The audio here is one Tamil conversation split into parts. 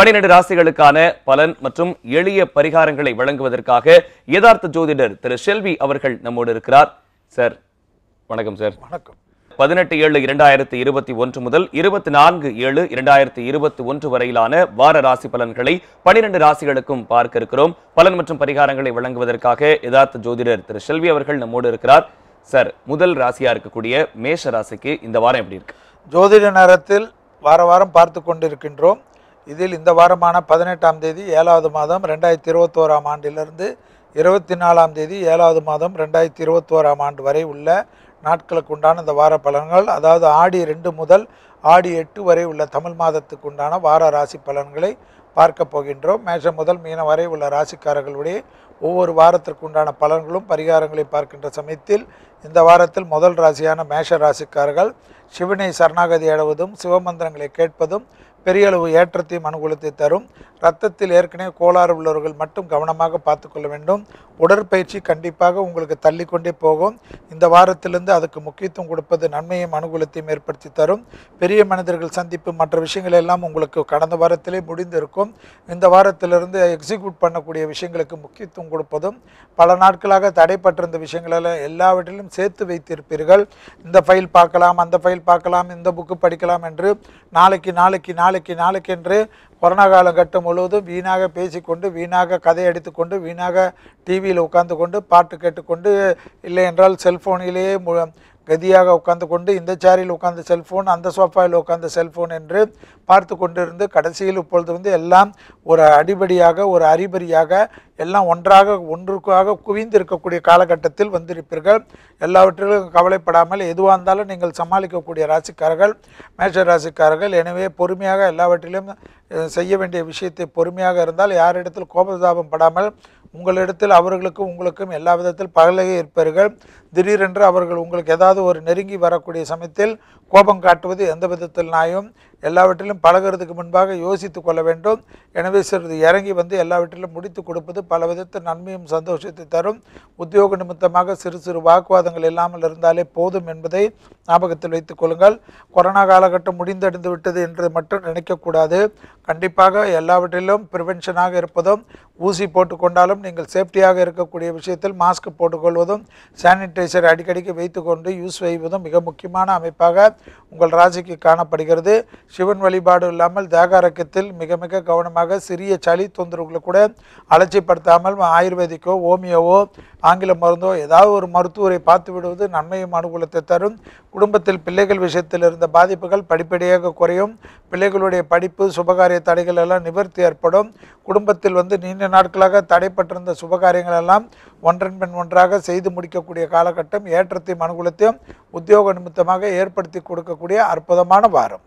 பனிரெண்டு ராசிகளுக்கான பலன் மற்றும் எளிய பரிகாரங்களை வழங்குவதற்காக யதார்த்த ஜோதிடர் திரு செல்வி அவர்கள் நம்மோடு இருக்கிறார் சார் வணக்கம் சார் வணக்கம் பதினெட்டு ஏழு இரண்டாயிரத்தி இருபத்தி ஒன்று முதல் இருபத்தி நான்கு ஏழு இரண்டாயிரத்தி இருபத்தி ஒன்று வரையிலான வார ராசி பலன்களை பனிரெண்டு ராசிகளுக்கும் பார்க்க இருக்கிறோம் பலன் மற்றும் பரிகாரங்களை வழங்குவதற்காக யதார்த்த ஜோதிடர் திரு செல்வி அவர்கள் நம்மோடு இருக்கிறார் சார் முதல் ராசியா இருக்கக்கூடிய மேஷ ராசிக்கு இந்த வாரம் எப்படி இருக்கு ஜோதிட நேரத்தில் வார வாரம் பார்த்து கொண்டிருக்கின்றோம் இதில் இந்த வாரமான பதினெட்டாம் தேதி ஏழாவது மாதம் ரெண்டாயிரத்தி இருபத்தோராம் ஆண்டிலிருந்து இருபத்தி நாலாம் தேதி ஏழாவது மாதம் ரெண்டாயிரத்தி இருபத்தோராம் ஆண்டு வரை உள்ள நாட்களுக்கு உண்டான இந்த வார பலன்கள் அதாவது ஆடி ரெண்டு முதல் ஆடி எட்டு வரை உள்ள தமிழ் மாதத்துக்கு உண்டான வார ராசி பலன்களை பார்க்க போகின்றோம் மேஷம் முதல் மீன வரை உள்ள ராசிக்காரர்களுடைய ஒவ்வொரு வாரத்திற்கு உண்டான பலன்களும் பரிகாரங்களை பார்க்கின்ற சமயத்தில் இந்த வாரத்தில் முதல் ராசியான மேஷ ராசிக்காரர்கள் சிவனை சரணாகதி அடைவதும் சிவமந்திரங்களை கேட்பதும் பெரியளவு ஏற்றத்தையும் அனுகூலத்தை தரும் ரத்தத்தில் ஏற்கனவே கோளாறு உள்ளவர்கள் மட்டும் கவனமாக பார்த்துக்கொள்ள வேண்டும் உடற்பயிற்சி கண்டிப்பாக உங்களுக்கு தள்ளிக்கொண்டே போகும் இந்த வாரத்திலிருந்து அதுக்கு முக்கியத்துவம் கொடுப்பது நன்மையும் அனுகூலத்தையும் ஏற்படுத்தி தரும் பெரிய மனிதர்கள் சந்திப்பு மற்ற விஷயங்கள் எல்லாம் உங்களுக்கு கடந்த வாரத்திலே முடிந்திருக்கும் இந்த வாரத்திலிருந்து எக்ஸிக்யூட் பண்ணக்கூடிய விஷயங்களுக்கு முக்கியத்துவம் கொடுப்பதும் பல நாட்களாக தடைப்பட்டிருந்த விஷயங்களெல்லாம் எல்லாவற்றிலும் சேர்த்து வைத்திருப்பீர்கள் இந்த ஃபைல் பார்க்கலாம் அந்த ஃபைல் பார்க்கலாம் இந்த புக்கு படிக்கலாம் என்று நாளைக்கு நாளைக்கு நாளைக்கு நாளைக்கு என்று கொரோனா காலம் கட்டம் முழுவதும் வீணாக பேசிக்கொண்டு வீணாக கதை எடுத்துக்கொண்டு வீணாக டிவியில் உட்காந்து கொண்டு பாட்டு கேட்டுக்கொண்டு இல்லை என்றால் செல்ஃபோனிலேயே மு கதியாக உட்காந்து கொண்டு இந்த சேரில் உட்கார்ந்த செல்ஃபோன் அந்த சோஃபாவில் உட்காந்த செல்ஃபோன் என்று பார்த்து கொண்டிருந்து கடைசியில் இப்பொழுது வந்து எல்லாம் ஒரு அடிபடியாக ஒரு அறிபறியாக எல்லாம் ஒன்றாக ஒன்றுக்காக குவிந்து இருக்கக்கூடிய காலகட்டத்தில் வந்திருப்பீர்கள் எல்லாவற்றிலும் கவலைப்படாமல் எதுவாக இருந்தாலும் நீங்கள் சமாளிக்கக்கூடிய ராசிக்காரர்கள் மேஷ ராசிக்காரர்கள் எனவே பொறுமையாக எல்லாவற்றிலும் செய்ய வேண்டிய விஷயத்தை பொறுமையாக இருந்தால் யாரிடத்தில் கோபதாபம் படாமல் உங்களிடத்தில் அவர்களுக்கும் உங்களுக்கும் எல்லா விதத்தில் பகலகை இருப்பீர்கள் திடீரென்று அவர்கள் உங்களுக்கு ஏதாவது ஒரு நெருங்கி வரக்கூடிய சமயத்தில் கோபம் காட்டுவது எந்த விதத்தில் நாயும் எல்லாவற்றிலும் பழகிறதுக்கு முன்பாக யோசித்து கொள்ள வேண்டும் எனவே சிறிது இறங்கி வந்து எல்லாவற்றிலும் முடித்து கொடுப்பது பல விதத்தில் நன்மையும் சந்தோஷத்தை தரும் உத்தியோக நிமித்தமாக சிறு சிறு வாக்குவாதங்கள் இல்லாமல் இருந்தாலே போதும் என்பதை ஞாபகத்தில் வைத்துக் கொள்ளுங்கள் கொரோனா காலகட்டம் முடிந்தடைந்து விட்டது என்று மட்டும் நினைக்கக்கூடாது கண்டிப்பாக எல்லாவற்றிலும் ப்ரிவென்ஷனாக இருப்பதும் ஊசி போட்டுக்கொண்டாலும் நீங்கள் சேஃப்டியாக இருக்கக்கூடிய விஷயத்தில் மாஸ்க் போட்டுக்கொள்வதும் சானிடைசர் அடிக்கடிக்கு வைத்துக்கொண்டு யூஸ் செய்வதும் மிக முக்கியமான அமைப்பாக உங்கள் ராசிக்கு காணப்படுகிறது சிவன் வழிபாடு இல்லாமல் தேகாரக்கத்தில் மிக மிக கவனமாக சிறிய சளி தொந்தரவுகளை கூட அலட்சிப்படுத்தாமல் ஆயுர்வேதிக்கோ ஓமியோவோ ஆங்கில மருந்தோ ஏதாவது ஒரு மருத்துவரை பார்த்து விடுவது நன்மையும் அனுகூலத்தை தரும் குடும்பத்தில் பிள்ளைகள் விஷயத்தில் இருந்த பாதிப்புகள் படிப்படியாக குறையும் பிள்ளைகளுடைய படிப்பு சுபகாரிய தடைகள் எல்லாம் நிவர்த்தி ஏற்படும் குடும்பத்தில் வந்து நீண்ட நாட்களாக தடைப்பட்டிருந்த சுபகாரியங்கள் எல்லாம் ஒன்றன் பின் ஒன்றாக செய்து முடிக்கக்கூடிய காலகட்டம் ஏற்றத்தையும் அனுகூலத்தையும் உத்தியோக நிமித்தமாக ஏற்படுத்தி கொடுக்கக்கூடிய அற்புதமான வாரம்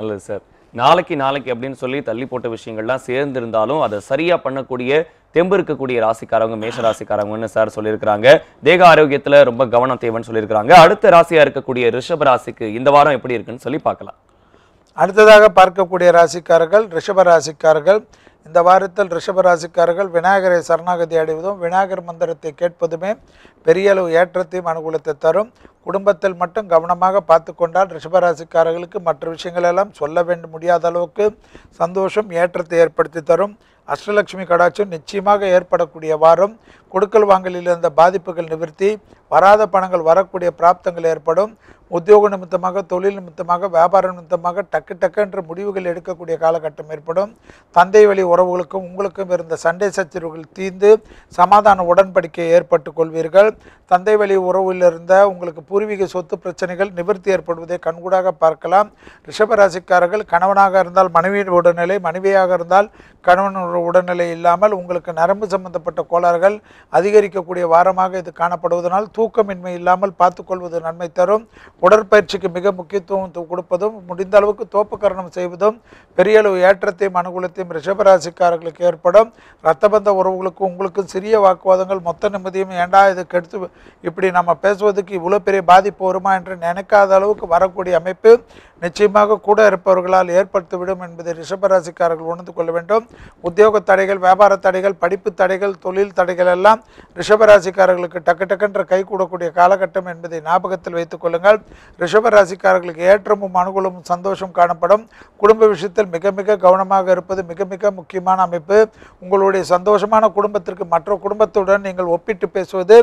நல்லது சார் நாளைக்கு நாளைக்கு அப்படின்னு சொல்லி தள்ளி போட்ட விஷயங்கள்லாம் சேர்ந்திருந்தாலும் அதை சரியாக பண்ணக்கூடிய தெம்பு இருக்கக்கூடிய ராசிக்காரவங்க மேஷ ராசிக்காரவங்கன்னு சார் சொல்லியிருக்கிறாங்க தேக ஆரோக்கியத்தில் ரொம்ப கவனம் தேவைன்னு சொல்லியிருக்கிறாங்க அடுத்த ராசியாக இருக்கக்கூடிய ரிஷப ராசிக்கு இந்த வாரம் எப்படி இருக்குன்னு சொல்லி பார்க்கலாம் அடுத்ததாக பார்க்கக்கூடிய ராசிக்காரர்கள் ரிஷப ராசிக்காரர்கள் இந்த வாரத்தில் ரிஷபராசிக்காரர்கள் விநாயகரை சரணாகதி அடைவதும் விநாயகர் மந்திரத்தை கேட்பதுமே பெரிய அளவு ஏற்றத்தையும் அனுகூலத்தை தரும் குடும்பத்தில் மட்டும் கவனமாக பார்த்து கொண்டால் ரிஷபராசிக்காரர்களுக்கு மற்ற விஷயங்களெல்லாம் சொல்ல வேண்டும் முடியாத அளவுக்கு சந்தோஷம் ஏற்றத்தை ஏற்படுத்தி தரும் அஷ்டலட்சுமி கடாட்சம் நிச்சயமாக ஏற்படக்கூடிய வாரம் கொடுக்கல் வாங்கலில் இருந்த பாதிப்புகள் நிவர்த்தி வராத பணங்கள் வரக்கூடிய பிராப்தங்கள் ஏற்படும் உத்தியோக நிமித்தமாக தொழில் நிமித்தமாக வியாபார நிமித்தமாக டக்கு டக்கு என்ற முடிவுகள் எடுக்கக்கூடிய காலகட்டம் ஏற்படும் தந்தை வழி உறவுகளுக்கும் உங்களுக்கும் இருந்த சண்டை சச்சரவுகள் தீர்ந்து சமாதான உடன்படிக்கை ஏற்பட்டு கொள்வீர்கள் தந்தை வழி உறவில் இருந்த உங்களுக்கு பூர்வீக சொத்து பிரச்சனைகள் நிவர்த்தி ஏற்படுவதை கண்கூடாக பார்க்கலாம் ரிஷபராசிக்காரர்கள் கணவனாக இருந்தால் மனைவியின் உடல்நிலை மனைவியாக இருந்தால் கணவனோட உடல்நிலை இல்லாமல் உங்களுக்கு நரம்பு சம்பந்தப்பட்ட கோளாறுகள் அதிகரிக்கக்கூடிய வாரமாக இது காணப்படுவதனால் தூக்கமின்மை இல்லாமல் பார்த்துக்கொள்வது நன்மை தரும் உடற்பயிற்சிக்கு மிக முக்கியத்துவம் கொடுப்பதும் முடிந்த அளவுக்கு கரணம் செய்வதும் பெரிய அளவு ஏற்றத்தையும் அனுகூலத்தையும் ரிஷபராசிக்காரர்களுக்கு ஏற்படும் ரத்தபந்த உறவுகளுக்கும் உங்களுக்கும் சிறிய வாக்குவாதங்கள் மொத்த நிம்மதியும் ஏண்டா இது கெடுத்து இப்படி நம்ம பேசுவதற்கு இவ்வளோ பெரிய பாதிப்பு வருமா என்று நினைக்காத அளவுக்கு வரக்கூடிய அமைப்பு நிச்சயமாக கூட இருப்பவர்களால் ஏற்படுத்திவிடும் என்பதை ரிஷபராசிக்காரர்கள் உணர்ந்து கொள்ள வேண்டும் உத்தியோக தடைகள் வியாபார தடைகள் படிப்பு தடைகள் தொழில் தடைகள் எல்லாம் ரிஷபராசிக்காரர்களுக்கு டக்கு டக்குன்ற கை கூடக்கூடிய காலகட்டம் என்பதை ஞாபகத்தில் வைத்துக் கொள்ளுங்கள் ரிஷபராசிக்காரர்களுக்கு ஏற்றமும் அனுகூலமும் சந்தோஷம் காணப்படும் குடும்ப விஷயத்தில் மிக மிக கவனமாக இருப்பது மிக மிக முக்கியமான அமைப்பு உங்களுடைய சந்தோஷமான குடும்பத்திற்கு மற்ற குடும்பத்துடன் நீங்கள் ஒப்பிட்டு பேசுவது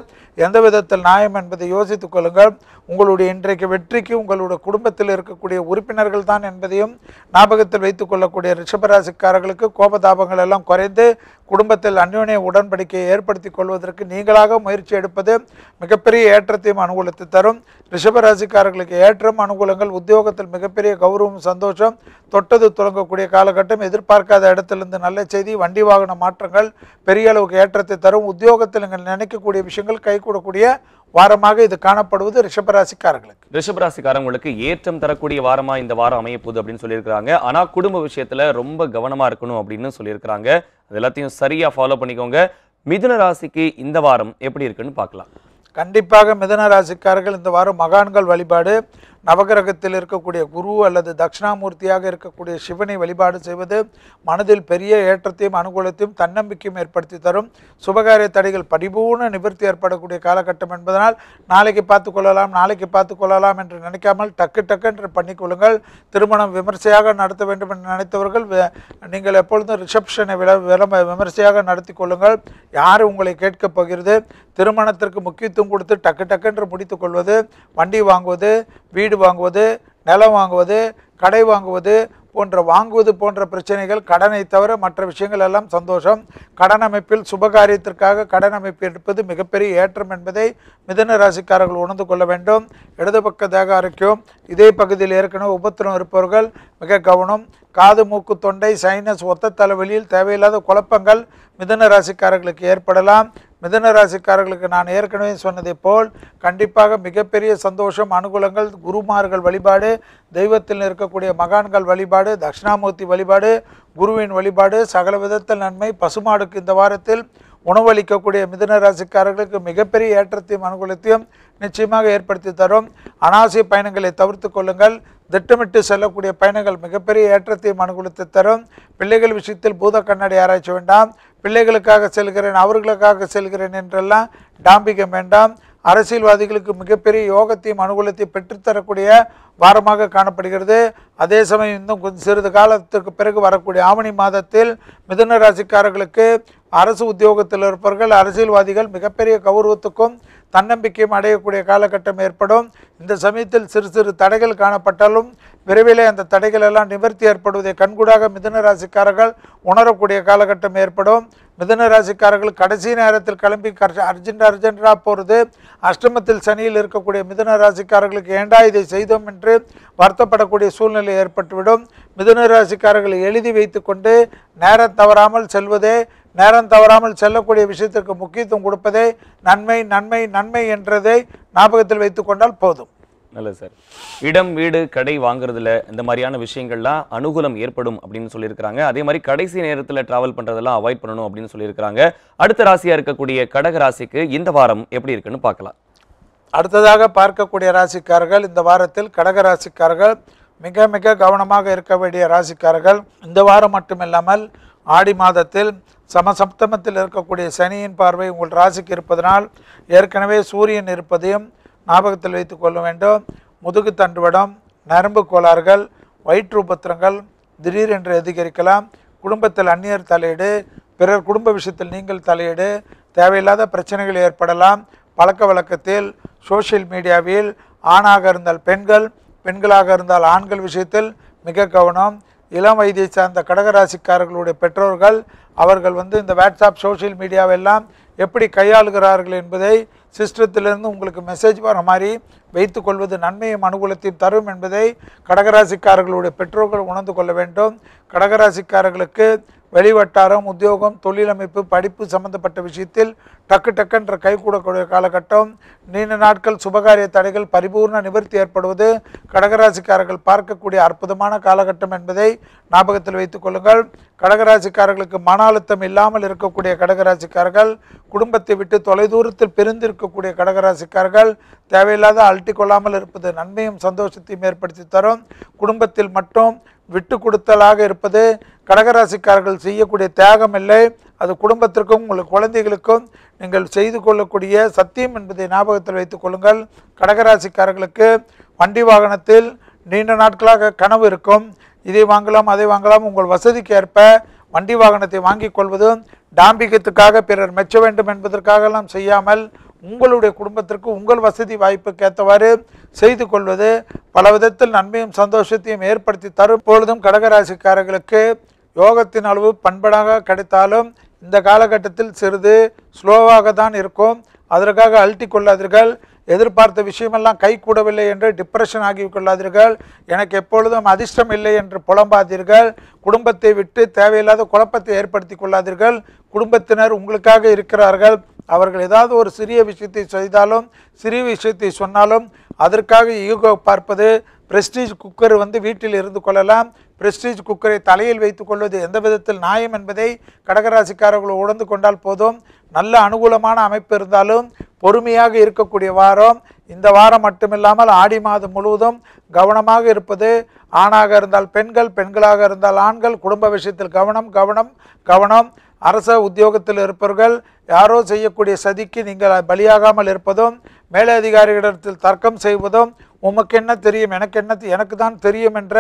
எந்த விதத்தில் நியாயம் என்பதை யோசித்துக் கொள்ளுங்கள் உங்களுடைய இன்றைக்கு வெற்றிக்கு உங்களுடைய குடும்பத்தில் இருக்கக்கூடிய உறுப்பினர்கள் தான் என்பதையும் ஞாபகத்தில் வைத்துக் கொள்ளக்கூடிய ரிஷபராசிக்காரர்களுக்கு கோபதாபங்கள் எல்லாம் குறைந்து குடும்பத்தில் அந்யோனிய உடன்படிக்கையை ஏற்படுத்தி கொள்வதற்கு நீங்களாக முயற்சி எடுப்பது மிகப்பெரிய ஏற்றத்தையும் அனுகூலத்தை தரும் ரிஷபராசிக்காரர்களுக்கு ஏற்றம் அனுகூலங்கள் உத்தியோகத்தில் மிகப்பெரிய கௌரவம் சந்தோஷம் தொட்டது தொடங்கக்கூடிய காலகட்டம் எதிர்பார்க்காத இடத்திலிருந்து நல்ல செய்தி வண்டி வாகன மாற்றங்கள் பெரிய அளவுக்கு ஏற்றத்தை தரும் உத்தியோகத்தில் நீங்கள் நினைக்கக்கூடிய விஷயங்கள் கைகூடக்கூடிய வாரமாக இது காணப்படுவது ரிஷபராசிக்காரர்களுக்கு ரிஷபராசிக்காரங்களுக்கு ஏற்றம் தரக்கூடிய வாரமாக இந்த வாரம் அமைய போகுது அப்படின்னு சொல்லியிருக்கிறாங்க ஆனால் குடும்ப விஷயத்தில் ரொம்ப கவனமாக இருக்கணும் அப்படின்னு சொல்லியிருக்கிறாங்க எல்லாத்தையும் சரியாக ஃபாலோ பண்ணிக்கோங்க மிதுன ராசிக்கு இந்த வாரம் எப்படி இருக்குன்னு பார்க்கலாம் கண்டிப்பாக மிதன ராசிக்காரர்கள் இந்த வாரம் மகான்கள் வழிபாடு நவகிரகத்தில் இருக்கக்கூடிய குரு அல்லது தட்சிணாமூர்த்தியாக இருக்கக்கூடிய சிவனை வழிபாடு செய்வது மனதில் பெரிய ஏற்றத்தையும் அனுகூலத்தையும் தன்னம்பிக்கையும் ஏற்படுத்தி தரும் சுபகாரிய தடைகள் படிபூர்ண நிவர்த்தி ஏற்படக்கூடிய காலகட்டம் என்பதனால் நாளைக்கு பார்த்து கொள்ளலாம் நாளைக்கு பார்த்து கொள்ளலாம் என்று நினைக்காமல் டக்கு டக்கு என்று பண்ணிக்கொள்ளுங்கள் திருமணம் விமர்சையாக நடத்த வேண்டும் என்று நினைத்தவர்கள் நீங்கள் எப்பொழுதும் ரிசப்ஷனை விளம்ப விமர்சையாக நடத்தி கொள்ளுங்கள் யார் உங்களை கேட்கப் போகிறது திருமணத்திற்கு முக்கியத்துவம் கொடுத்து டக்கு டக்குன்று முடித்து கொள்வது வண்டி வாங்குவது வீடு வாங்குவது நிலம் வாங்குவது கடை வாங்குவது போன்ற வாங்குவது போன்ற பிரச்சனைகள் கடனை தவிர மற்ற விஷயங்கள் எல்லாம் சந்தோஷம் கடன் அமைப்பில் சுபகாரியத்திற்காக கடன் அமைப்பு எடுப்பது மிகப்பெரிய ஏற்றம் என்பதை மிதன ராசிக்காரர்கள் உணர்ந்து கொள்ள வேண்டும் இடது பக்க தேக அரைக்கும் இதே பகுதியில் ஏற்கனவே உபத்திரம் இருப்பவர்கள் மிக கவனம் காது மூக்கு தொண்டை சைனஸ் ஒத்த தலைவலியில் தேவையில்லாத குழப்பங்கள் மிதன ராசிக்காரர்களுக்கு ஏற்படலாம் மிதன ராசிக்காரர்களுக்கு நான் ஏற்கனவே சொன்னதை போல் கண்டிப்பாக மிகப்பெரிய சந்தோஷம் அனுகூலங்கள் குருமார்கள் வழிபாடு தெய்வத்தில் இருக்கக்கூடிய மகான்கள் வழிபாடு தட்சிணாமூர்த்தி வழிபாடு குருவின் வழிபாடு சகல விதத்தில் நன்மை பசுமாடுக்கு இந்த வாரத்தில் உணவளிக்கக்கூடிய மிதன ராசிக்காரர்களுக்கு மிகப்பெரிய ஏற்றத்தையும் அனுகூலத்தையும் நிச்சயமாக ஏற்படுத்தி தரும் அனாவசிய பயணங்களை தவிர்த்து கொள்ளுங்கள் திட்டமிட்டு செல்லக்கூடிய பயணங்கள் மிகப்பெரிய ஏற்றத்தையும் அனுகூலத்தை தரும் பிள்ளைகள் விஷயத்தில் பூத கண்ணாடி ஆராய்ச்சி வேண்டாம் பிள்ளைகளுக்காக செல்கிறேன் அவர்களுக்காக செல்கிறேன் என்றெல்லாம் டாம்பிகம் வேண்டாம் அரசியல்வாதிகளுக்கு மிகப்பெரிய யோகத்தையும் அனுகூலத்தையும் பெற்றுத்தரக்கூடிய வாரமாக காணப்படுகிறது அதே சமயம் இன்னும் கொஞ்சம் சிறிது காலத்துக்கு பிறகு வரக்கூடிய ஆவணி மாதத்தில் மிதுன ராசிக்காரர்களுக்கு அரசு உத்தியோகத்தில் இருப்பவர்கள் அரசியல்வாதிகள் மிகப்பெரிய கௌரவத்துக்கும் தன்னம்பிக்கையும் அடையக்கூடிய காலகட்டம் ஏற்படும் இந்த சமயத்தில் சிறு சிறு தடைகள் காணப்பட்டாலும் விரைவில் அந்த தடைகள் எல்லாம் நிவர்த்தி ஏற்படுவதை கண்கூடாக மிதன ராசிக்காரர்கள் உணரக்கூடிய காலகட்டம் ஏற்படும் மிதன ராசிக்காரர்கள் கடைசி நேரத்தில் கிளம்பி அர்ஜென்ட் அர்ஜென்டாக போகிறது அஷ்டமத்தில் சனியில் இருக்கக்கூடிய மிதன ராசிக்காரர்களுக்கு ஏண்டா இதை செய்தோம் என்று வருத்தப்படக்கூடிய சூழ்நிலை ஏற்பட்டுவிடும் மிதன ராசிக்காரர்களை எழுதி வைத்து கொண்டு நேரம் தவறாமல் செல்வதே நேரம் தவறாமல் செல்லக்கூடிய விஷயத்திற்கு முக்கியத்துவம் கொடுப்பதே நன்மை நன்மை நன்மை என்றதை ஞாபகத்தில் வைத்துக்கொண்டால் போதும் நல்லது சார் இடம் வீடு கடை வாங்குறதுல இந்த மாதிரியான விஷயங்கள்லாம் அனுகூலம் ஏற்படும் அப்படின்னு சொல்லியிருக்கிறாங்க அதே மாதிரி கடைசி நேரத்தில் டிராவல் பண்ணுறதெல்லாம் அவாய்ட் பண்ணணும் அப்படின்னு சொல்லியிருக்கிறாங்க அடுத்த ராசியாக இருக்கக்கூடிய கடக ராசிக்கு இந்த வாரம் எப்படி இருக்குன்னு பார்க்கலாம் அடுத்ததாக பார்க்கக்கூடிய ராசிக்காரர்கள் இந்த வாரத்தில் கடக ராசிக்காரர்கள் மிக மிக கவனமாக இருக்க வேண்டிய ராசிக்காரர்கள் இந்த வாரம் மட்டுமில்லாமல் ஆடி மாதத்தில் சமசப்தமத்தில் இருக்கக்கூடிய சனியின் பார்வை உங்கள் ராசிக்கு இருப்பதனால் ஏற்கனவே சூரியன் இருப்பதையும் ஞாபகத்தில் வைத்து கொள்ள வேண்டும் முதுகு தண்டுவடம் நரம்பு கோளாறுகள் வயிற்று உபத்திரங்கள் திடீரென்று அதிகரிக்கலாம் குடும்பத்தில் அந்நியர் தலையீடு பிறர் குடும்ப விஷயத்தில் நீங்கள் தலையீடு தேவையில்லாத பிரச்சனைகள் ஏற்படலாம் பழக்க வழக்கத்தில் சோசியல் மீடியாவில் ஆணாக இருந்தால் பெண்கள் பெண்களாக இருந்தால் ஆண்கள் விஷயத்தில் மிக கவனம் இளம் வயதை சார்ந்த கடகராசிக்காரர்களுடைய பெற்றோர்கள் அவர்கள் வந்து இந்த வாட்ஸ்அப் சோஷியல் மீடியாவெல்லாம் எப்படி கையாளுகிறார்கள் என்பதை சிஸ்டத்திலிருந்து உங்களுக்கு மெசேஜ் வர மாதிரி வைத்துக்கொள்வது நன்மையும் அனுகூலத்தையும் தரும் என்பதை கடகராசிக்காரர்களுடைய பெற்றோர்கள் உணர்ந்து கொள்ள வேண்டும் கடகராசிக்காரர்களுக்கு வெளிவட்டாரம் உத்தியோகம் தொழிலமைப்பு படிப்பு சம்பந்தப்பட்ட விஷயத்தில் டக்கு டக்குன்ற கூடக்கூடிய காலகட்டம் நீண்ட நாட்கள் சுபகாரிய தடைகள் பரிபூர்ண நிவர்த்தி ஏற்படுவது கடகராசிக்காரர்கள் பார்க்கக்கூடிய அற்புதமான காலகட்டம் என்பதை ஞாபகத்தில் வைத்துக் கொள்ளுங்கள் கடகராசிக்காரர்களுக்கு மன அழுத்தம் இல்லாமல் இருக்கக்கூடிய கடகராசிக்காரர்கள் குடும்பத்தை விட்டு தொலைதூரத்தில் பிரிந்திருக்கக்கூடிய கடகராசிக்காரர்கள் தேவையில்லாத அழட்டி கொள்ளாமல் இருப்பது நன்மையும் சந்தோஷத்தையும் ஏற்படுத்தி தரும் குடும்பத்தில் மட்டும் விட்டு கொடுத்தலாக இருப்பது கடகராசிக்காரர்கள் செய்யக்கூடிய தியாகம் இல்லை அது குடும்பத்திற்கும் உங்கள் குழந்தைகளுக்கும் நீங்கள் செய்து கொள்ளக்கூடிய சத்தியம் என்பதை ஞாபகத்தில் வைத்துக் கொள்ளுங்கள் கடகராசிக்காரர்களுக்கு வண்டி வாகனத்தில் நீண்ட நாட்களாக கனவு இருக்கும் இதை வாங்கலாம் அதை வாங்கலாம் உங்கள் வசதிக்கு ஏற்ப வண்டி வாகனத்தை வாங்கிக் கொள்வதும் டாம்பிகத்துக்காக பிறர் மெச்ச வேண்டும் என்பதற்காகலாம் செய்யாமல் உங்களுடைய குடும்பத்திற்கு உங்கள் வசதி வாய்ப்புக்கு ஏற்றவாறு செய்து கொள்வது பல விதத்தில் நன்மையும் சந்தோஷத்தையும் ஏற்படுத்தி தரும் பொழுதும் கடகராசிக்காரர்களுக்கு யோகத்தின் அளவு பண்படாக கிடைத்தாலும் இந்த காலகட்டத்தில் சிறிது ஸ்லோவாக தான் இருக்கும் அதற்காக அழட்டி கொள்ளாதீர்கள் எதிர்பார்த்த விஷயமெல்லாம் கூடவில்லை என்று டிப்ரெஷன் ஆகி கொள்ளாதீர்கள் எனக்கு எப்பொழுதும் அதிர்ஷ்டம் இல்லை என்று புலம்பாதீர்கள் குடும்பத்தை விட்டு தேவையில்லாத குழப்பத்தை ஏற்படுத்தி கொள்ளாதீர்கள் குடும்பத்தினர் உங்களுக்காக இருக்கிறார்கள் அவர்கள் ஏதாவது ஒரு சிறிய விஷயத்தை செய்தாலும் சிறிய விஷயத்தை சொன்னாலும் அதற்காக ஈகோ பார்ப்பது பிரஸ்டீஜ் குக்கர் வந்து வீட்டில் இருந்து கொள்ளலாம் பிரஸ்டீஜ் குக்கரை தலையில் வைத்து கொள்வது எந்த விதத்தில் நியாயம் என்பதை கடகராசிக்காரர்கள் உணர்ந்து கொண்டால் போதும் நல்ல அனுகூலமான அமைப்பு இருந்தாலும் பொறுமையாக இருக்கக்கூடிய வாரம் இந்த வாரம் மட்டுமில்லாமல் ஆடி மாதம் முழுவதும் கவனமாக இருப்பது ஆணாக இருந்தால் பெண்கள் பெண்களாக இருந்தால் ஆண்கள் குடும்ப விஷயத்தில் கவனம் கவனம் கவனம் அரச உத்தியோகத்தில் இருப்பவர்கள் யாரோ செய்யக்கூடிய சதிக்கு நீங்கள் பலியாகாமல் இருப்பதும் மேலதிகாரிகளிடத்தில் தர்க்கம் செய்வதும் உமக்கு என்ன தெரியும் எனக்கு என்ன எனக்கு தான் தெரியும் என்ற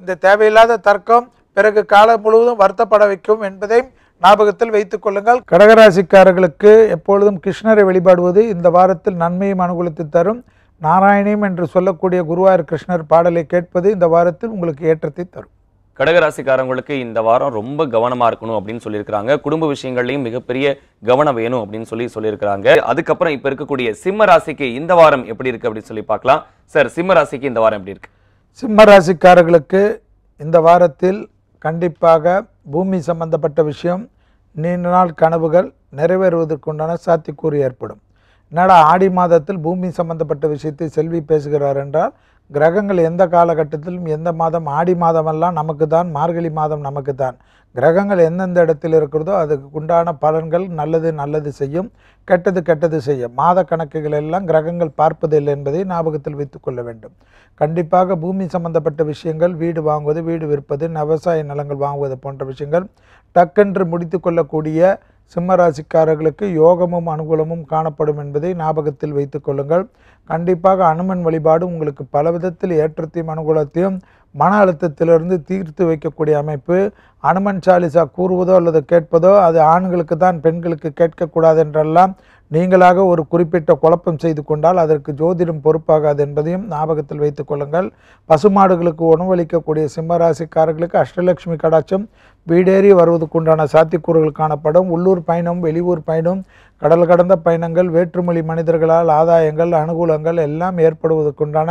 இந்த தேவையில்லாத தர்க்கம் பிறகு காலம் முழுவதும் வருத்தப்பட வைக்கும் என்பதை ஞாபகத்தில் வைத்துக் கொள்ளுங்கள் கடகராசிக்காரர்களுக்கு எப்பொழுதும் கிருஷ்ணரை வழிபாடுவது இந்த வாரத்தில் நன்மையும் அனுகூலித்து தரும் நாராயணியும் என்று சொல்லக்கூடிய குருவாயூர் கிருஷ்ணர் பாடலை கேட்பது இந்த வாரத்தில் உங்களுக்கு ஏற்றத்தை தரும் கடகராசிக்காரங்களுக்கு இந்த வாரம் ரொம்ப கவனமாக இருக்கணும் அப்படின்னு சொல்லியிருக்கிறாங்க குடும்ப விஷயங்கள்லையும் மிகப்பெரிய கவனம் வேணும் அப்படின்னு சொல்லி சொல்லியிருக்கிறாங்க அதுக்கப்புறம் இப்போ இருக்கக்கூடிய சிம்ம ராசிக்கு இந்த வாரம் எப்படி இருக்குது அப்படின்னு சொல்லி பார்க்கலாம் சார் சிம்ம ராசிக்கு இந்த வாரம் எப்படி இருக்கு சிம்ம ராசிக்காரர்களுக்கு இந்த வாரத்தில் கண்டிப்பாக பூமி சம்பந்தப்பட்ட விஷயம் நீண்ட நாள் கனவுகள் நிறைவேறுவதற்குண்டான சாத்தியக்கூறு ஏற்படும் என்னடா ஆடி மாதத்தில் பூமி சம்பந்தப்பட்ட விஷயத்தை செல்வி பேசுகிறார் என்றால் கிரகங்கள் எந்த காலகட்டத்திலும் எந்த மாதம் ஆடி மாதமெல்லாம் நமக்கு தான் மார்கழி மாதம் நமக்கு தான் கிரகங்கள் எந்தெந்த இடத்தில் இருக்கிறதோ அதுக்கு உண்டான பலன்கள் நல்லது நல்லது செய்யும் கெட்டது கெட்டது செய்யும் மாத கணக்குகள் எல்லாம் கிரகங்கள் பார்ப்பதில்லை என்பதை ஞாபகத்தில் கொள்ள வேண்டும் கண்டிப்பாக பூமி சம்பந்தப்பட்ட விஷயங்கள் வீடு வாங்குவது வீடு விற்பது விவசாய நிலங்கள் வாங்குவது போன்ற விஷயங்கள் டக்கென்று முடித்து கொள்ளக்கூடிய சிம்மராசிக்காரர்களுக்கு யோகமும் அனுகூலமும் காணப்படும் என்பதை ஞாபகத்தில் வைத்துக் கொள்ளுங்கள் கண்டிப்பாக அனுமன் வழிபாடு உங்களுக்கு பல விதத்தில் ஏற்றத்தையும் அனுகூலத்தையும் மன அழுத்தத்திலிருந்து தீர்த்து வைக்கக்கூடிய அமைப்பு அனுமன் சாலிசா கூறுவதோ அல்லது கேட்பதோ அது ஆண்களுக்கு தான் பெண்களுக்கு கேட்கக்கூடாது என்றெல்லாம் நீங்களாக ஒரு குறிப்பிட்ட குழப்பம் செய்து கொண்டால் அதற்கு ஜோதிடம் பொறுப்பாகாது என்பதையும் ஞாபகத்தில் வைத்துக் கொள்ளுங்கள் பசுமாடுகளுக்கு உணவளிக்கக்கூடிய சிம்மராசிக்காரர்களுக்கு அஷ்டலட்சுமி கடாட்சம் வீடேறி வருவதுக்குண்டான சாத்தியக்கூறுகள் காணப்படும் உள்ளூர் பயணம் வெளியூர் பயணம் கடல் கடந்த பயணங்கள் வேற்றுமொழி மனிதர்களால் ஆதாயங்கள் அனுகூலங்கள் எல்லாம் ஏற்படுவதற்குண்டான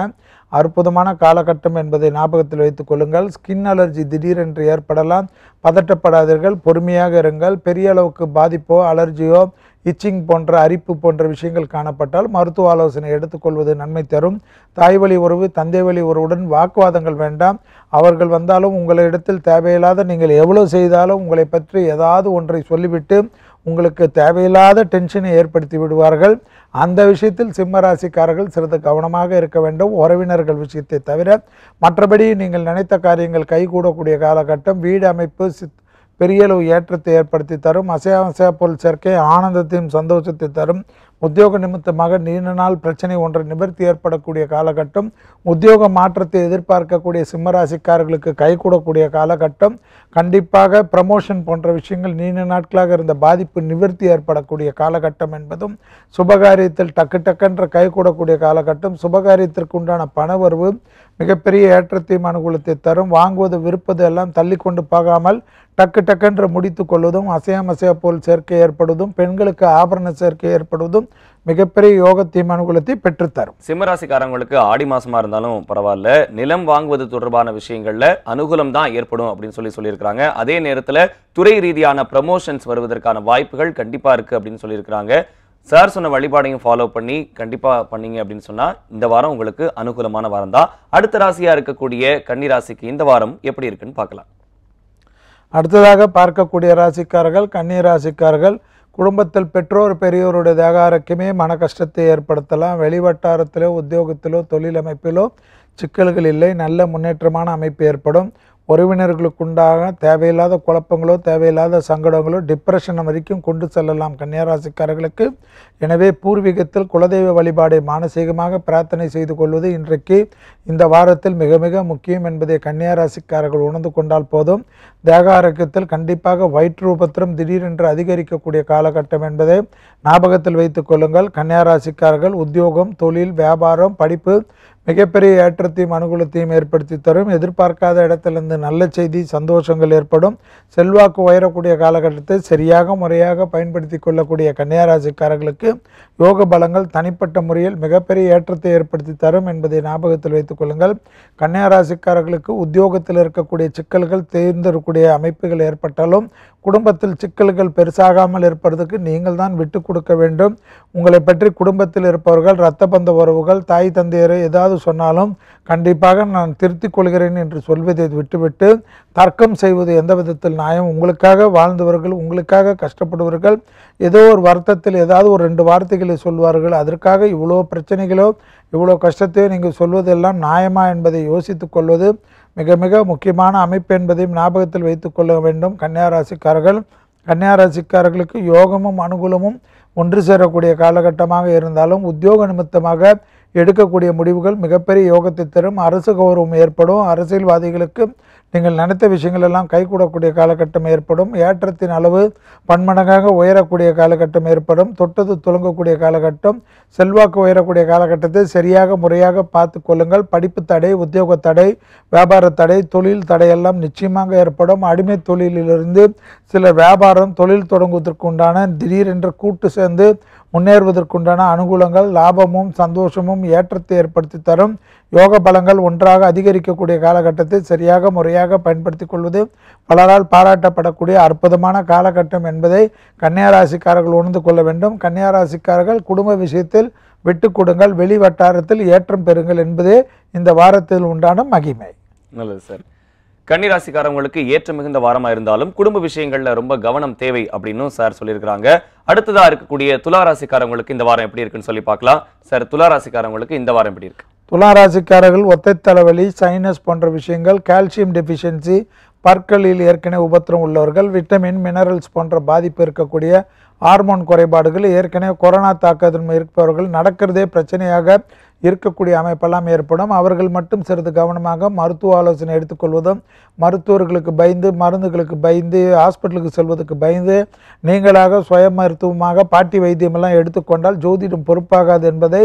அற்புதமான காலகட்டம் என்பதை ஞாபகத்தில் வைத்துக் கொள்ளுங்கள் ஸ்கின் அலர்ஜி திடீரென்று ஏற்படலாம் பதட்டப்படாதீர்கள் பொறுமையாக இருங்கள் பெரிய அளவுக்கு பாதிப்போ அலர்ஜியோ இச்சிங் போன்ற அரிப்பு போன்ற விஷயங்கள் காணப்பட்டால் மருத்துவ ஆலோசனை எடுத்துக்கொள்வது நன்மை தரும் தாய் வழி உறவு தந்தை வழி உறவுடன் வாக்குவாதங்கள் வேண்டாம் அவர்கள் வந்தாலும் உங்களிடத்தில் தேவையில்லாத நீங்கள் எவ்வளோ செய்தாலும் உங்களை பற்றி ஏதாவது ஒன்றை சொல்லிவிட்டு உங்களுக்கு தேவையில்லாத டென்ஷனை ஏற்படுத்தி விடுவார்கள் அந்த விஷயத்தில் சிம்ம ராசிக்காரர்கள் சிறிது கவனமாக இருக்க வேண்டும் உறவினர்கள் விஷயத்தை தவிர மற்றபடி நீங்கள் நினைத்த காரியங்கள் கைகூடக்கூடிய காலகட்டம் வீடு அமைப்பு சித் பெரியளவு ஏற்றத்தை ஏற்படுத்தி தரும் அசையாவசையா பொருள் சேர்க்கை ஆனந்தத்தையும் சந்தோஷத்தை தரும் உத்தியோக நிமித்தமாக நீண்ட நாள் பிரச்சனை ஒன்றை நிவர்த்தி ஏற்படக்கூடிய காலகட்டம் உத்தியோக மாற்றத்தை எதிர்பார்க்கக்கூடிய சிம்மராசிக்காரர்களுக்கு கைகூடக்கூடிய காலகட்டம் கண்டிப்பாக ப்ரமோஷன் போன்ற விஷயங்கள் நீண்ட நாட்களாக இருந்த பாதிப்பு நிவர்த்தி ஏற்படக்கூடிய காலகட்டம் என்பதும் சுபகாரியத்தில் டக்கு டக்கென்ற கைகூடக்கூடிய காலகட்டம் சுபகாரியத்திற்கு உண்டான பணவரவு மிகப்பெரிய ஏற்றத்தையும் அனுகூலத்தை தரும் வாங்குவது விருப்பது எல்லாம் தள்ளி கொண்டு போகாமல் டக்கு டக்குன்று முடித்து கொள்வதும் அசையாமசையா போல் சேர்க்கை ஏற்படுவதும் பெண்களுக்கு ஆபரண சேர்க்கை ஏற்படுவதும் மிகப்பெரிய யோகத்தையும் அனுகூலத்தை பெற்றுத்தரும் சிம்மராசிக்காரங்களுக்கு ஆடி மாசமா இருந்தாலும் பரவாயில்ல நிலம் வாங்குவது தொடர்பான விஷயங்கள்ல அனுகூலம் தான் ஏற்படும் அப்படின்னு சொல்லி சொல்லியிருக்கிறாங்க அதே நேரத்தில் துறை ரீதியான ப்ரமோஷன்ஸ் வருவதற்கான வாய்ப்புகள் கண்டிப்பா இருக்கு அப்படின்னு சொல்லியிருக்கிறாங்க சார் சொன்ன வழிபாடையும் ஃபாலோ பண்ணி கண்டிப்பாக பண்ணீங்க அப்படின்னு சொன்னால் இந்த வாரம் உங்களுக்கு அனுகூலமான வாரம் தான் அடுத்த ராசியாக இருக்கக்கூடிய கன்னி ராசிக்கு இந்த வாரம் எப்படி இருக்குன்னு பார்க்கலாம் அடுத்ததாக பார்க்கக்கூடிய ராசிக்காரர்கள் கன்னி ராசிக்காரர்கள் குடும்பத்தில் பெற்றோர் பெரியோருடைய தேகாரக்குமே மன கஷ்டத்தை ஏற்படுத்தலாம் வெளிவட்டாரத்திலோ உத்தியோகத்திலோ தொழில் அமைப்பிலோ சிக்கல்கள் இல்லை நல்ல முன்னேற்றமான அமைப்பு ஏற்படும் உறவினர்களுக்குண்டாக தேவையில்லாத குழப்பங்களோ தேவையில்லாத சங்கடங்களோ டிப்ரெஷன் வரைக்கும் கொண்டு செல்லலாம் கன்னியாராசிக்காரர்களுக்கு எனவே பூர்வீகத்தில் குலதெய்வ வழிபாடை மானசீகமாக பிரார்த்தனை செய்து கொள்வது இன்றைக்கு இந்த வாரத்தில் மிக மிக முக்கியம் என்பதை கன்னியாராசிக்காரர்கள் உணர்ந்து கொண்டால் போதும் தேக ஆரோக்கியத்தில் கண்டிப்பாக வயிற்றுபத்திரம் திடீரென்று அதிகரிக்கக்கூடிய காலகட்டம் என்பதை ஞாபகத்தில் வைத்துக் கொள்ளுங்கள் கன்னியாராசிக்காரர்கள் உத்தியோகம் தொழில் வியாபாரம் படிப்பு மிகப்பெரிய ஏற்றத்தையும் அனுகூலத்தையும் ஏற்படுத்தி தரும் எதிர்பார்க்காத இடத்திலிருந்து நல்ல செய்தி சந்தோஷங்கள் ஏற்படும் செல்வாக்கு உயரக்கூடிய காலகட்டத்தை சரியாக முறையாக பயன்படுத்தி கொள்ளக்கூடிய கன்னியாராசிக்காரர்களுக்கு யோக பலங்கள் தனிப்பட்ட முறையில் மிகப்பெரிய ஏற்றத்தை ஏற்படுத்தி தரும் என்பதை ஞாபகத்தில் வைத்துக் கொள்ளுங்கள் கன்னியாராசிக்காரர்களுக்கு உத்தியோகத்தில் இருக்கக்கூடிய சிக்கல்கள் தேர்ந்தெடுக்கக்கூடிய அமைப்புகள் ஏற்பட்டாலும் குடும்பத்தில் சிக்கல்கள் பெருசாகாமல் இருப்பதற்கு நீங்கள் தான் விட்டு கொடுக்க வேண்டும் உங்களை பற்றி குடும்பத்தில் இருப்பவர்கள் இரத்த பந்த உறவுகள் தாய் தந்தையரை ஏதாவது சொன்னாலும் கண்டிப்பாக நான் திருத்திக் கொள்கிறேன் என்று சொல்வதை விட்டுவிட்டு தர்க்கம் செய்வது எந்த விதத்தில் நியாயம் உங்களுக்காக வாழ்ந்தவர்கள் உங்களுக்காக கஷ்டப்படுவர்கள் ஏதோ ஒரு வருத்தத்தில் ஏதாவது ஒரு ரெண்டு வார்த்தைகளை சொல்வார்கள் அதற்காக இவ்வளோ பிரச்சனைகளோ இவ்வளோ கஷ்டத்தையோ நீங்கள் சொல்வதெல்லாம் நியாயமா என்பதை யோசித்து கொள்வது மிக மிக முக்கியமான அமைப்பு என்பதையும் ஞாபகத்தில் வைத்துக்கொள்ள வேண்டும் கன்னியாராசிக்காரர்கள் கன்னியாராசிக்காரர்களுக்கு யோகமும் அனுகூலமும் ஒன்று சேரக்கூடிய காலகட்டமாக இருந்தாலும் உத்தியோக நிமித்தமாக எடுக்கக்கூடிய முடிவுகள் மிகப்பெரிய யோகத்தை தரும் அரசு கௌரவம் ஏற்படும் அரசியல்வாதிகளுக்கு நீங்கள் நினைத்த விஷயங்கள் எல்லாம் கைகூடக்கூடிய காலகட்டம் ஏற்படும் ஏற்றத்தின் அளவு பன்மடங்காக உயரக்கூடிய காலகட்டம் ஏற்படும் தொட்டது துளங்கக்கூடிய காலகட்டம் செல்வாக்கு உயரக்கூடிய காலகட்டத்தை சரியாக முறையாக பார்த்து கொள்ளுங்கள் படிப்பு தடை உத்தியோக தடை வியாபார தடை தொழில் தடையெல்லாம் நிச்சயமாக ஏற்படும் அடிமை தொழிலிலிருந்து சில வியாபாரம் தொழில் தொடங்குவதற்கு உண்டான திடீரென்று கூட்டு சேர்ந்து முன்னேறுவதற்குண்டான அனுகூலங்கள் லாபமும் சந்தோஷமும் ஏற்றத்தை ஏற்படுத்தி தரும் யோக பலங்கள் ஒன்றாக அதிகரிக்கக்கூடிய காலகட்டத்தை சரியாக முறையாக பயன்படுத்தி கொள்வது பலரால் பாராட்டப்படக்கூடிய அற்புதமான காலகட்டம் என்பதை கன்னியாராசிக்காரர்கள் உணர்ந்து கொள்ள வேண்டும் கன்னியாராசிக்காரர்கள் குடும்ப விஷயத்தில் விட்டு கொடுங்கள் வெளி வட்டாரத்தில் ஏற்றம் பெறுங்கள் என்பதே இந்த வாரத்தில் உண்டான மகிமை நல்லது சார் கன்னிராசிக்காரவங்களுக்கு ஏற்ற மிகுந்த வாரமாக இருந்தாலும் குடும்ப விஷயங்களில் ரொம்ப கவனம் தேவை அப்படின்னு சார் சொல்லியிருக்கிறாங்க அடுத்ததாக இருக்கக்கூடிய துளாராசிக்காரவங்களுக்கு இந்த வாரம் எப்படி இருக்குன்னு சொல்லி பார்க்கலாம் சார் துளாராசிக்காரவங்களுக்கு இந்த வாரம் எப்படி இருக்கு துளாராசிக்காரர்கள் ஒத்தை தலைவலி சைனஸ் போன்ற விஷயங்கள் கால்சியம் டெஃபிஷியன்சி பற்களில் ஏற்கனவே உபத்திரம் உள்ளவர்கள் விட்டமின் மினரல்ஸ் போன்ற பாதிப்பு இருக்கக்கூடிய ஹார்மோன் குறைபாடுகள் ஏற்கனவே கொரோனா தாக்கத்தின் இருப்பவர்கள் நடக்கிறதே பிரச்சனையாக இருக்கக்கூடிய அமைப்பெல்லாம் ஏற்படும் அவர்கள் மட்டும் சிறிது கவனமாக மருத்துவ ஆலோசனை எடுத்துக்கொள்வதும் மருத்துவர்களுக்கு பயந்து மருந்துகளுக்கு பயந்து ஹாஸ்பிட்டலுக்கு செல்வதற்கு பயந்து நீங்களாக சுய மருத்துவமாக பாட்டி வைத்தியமெல்லாம் எடுத்துக்கொண்டால் ஜோதிடம் பொறுப்பாகாது என்பதை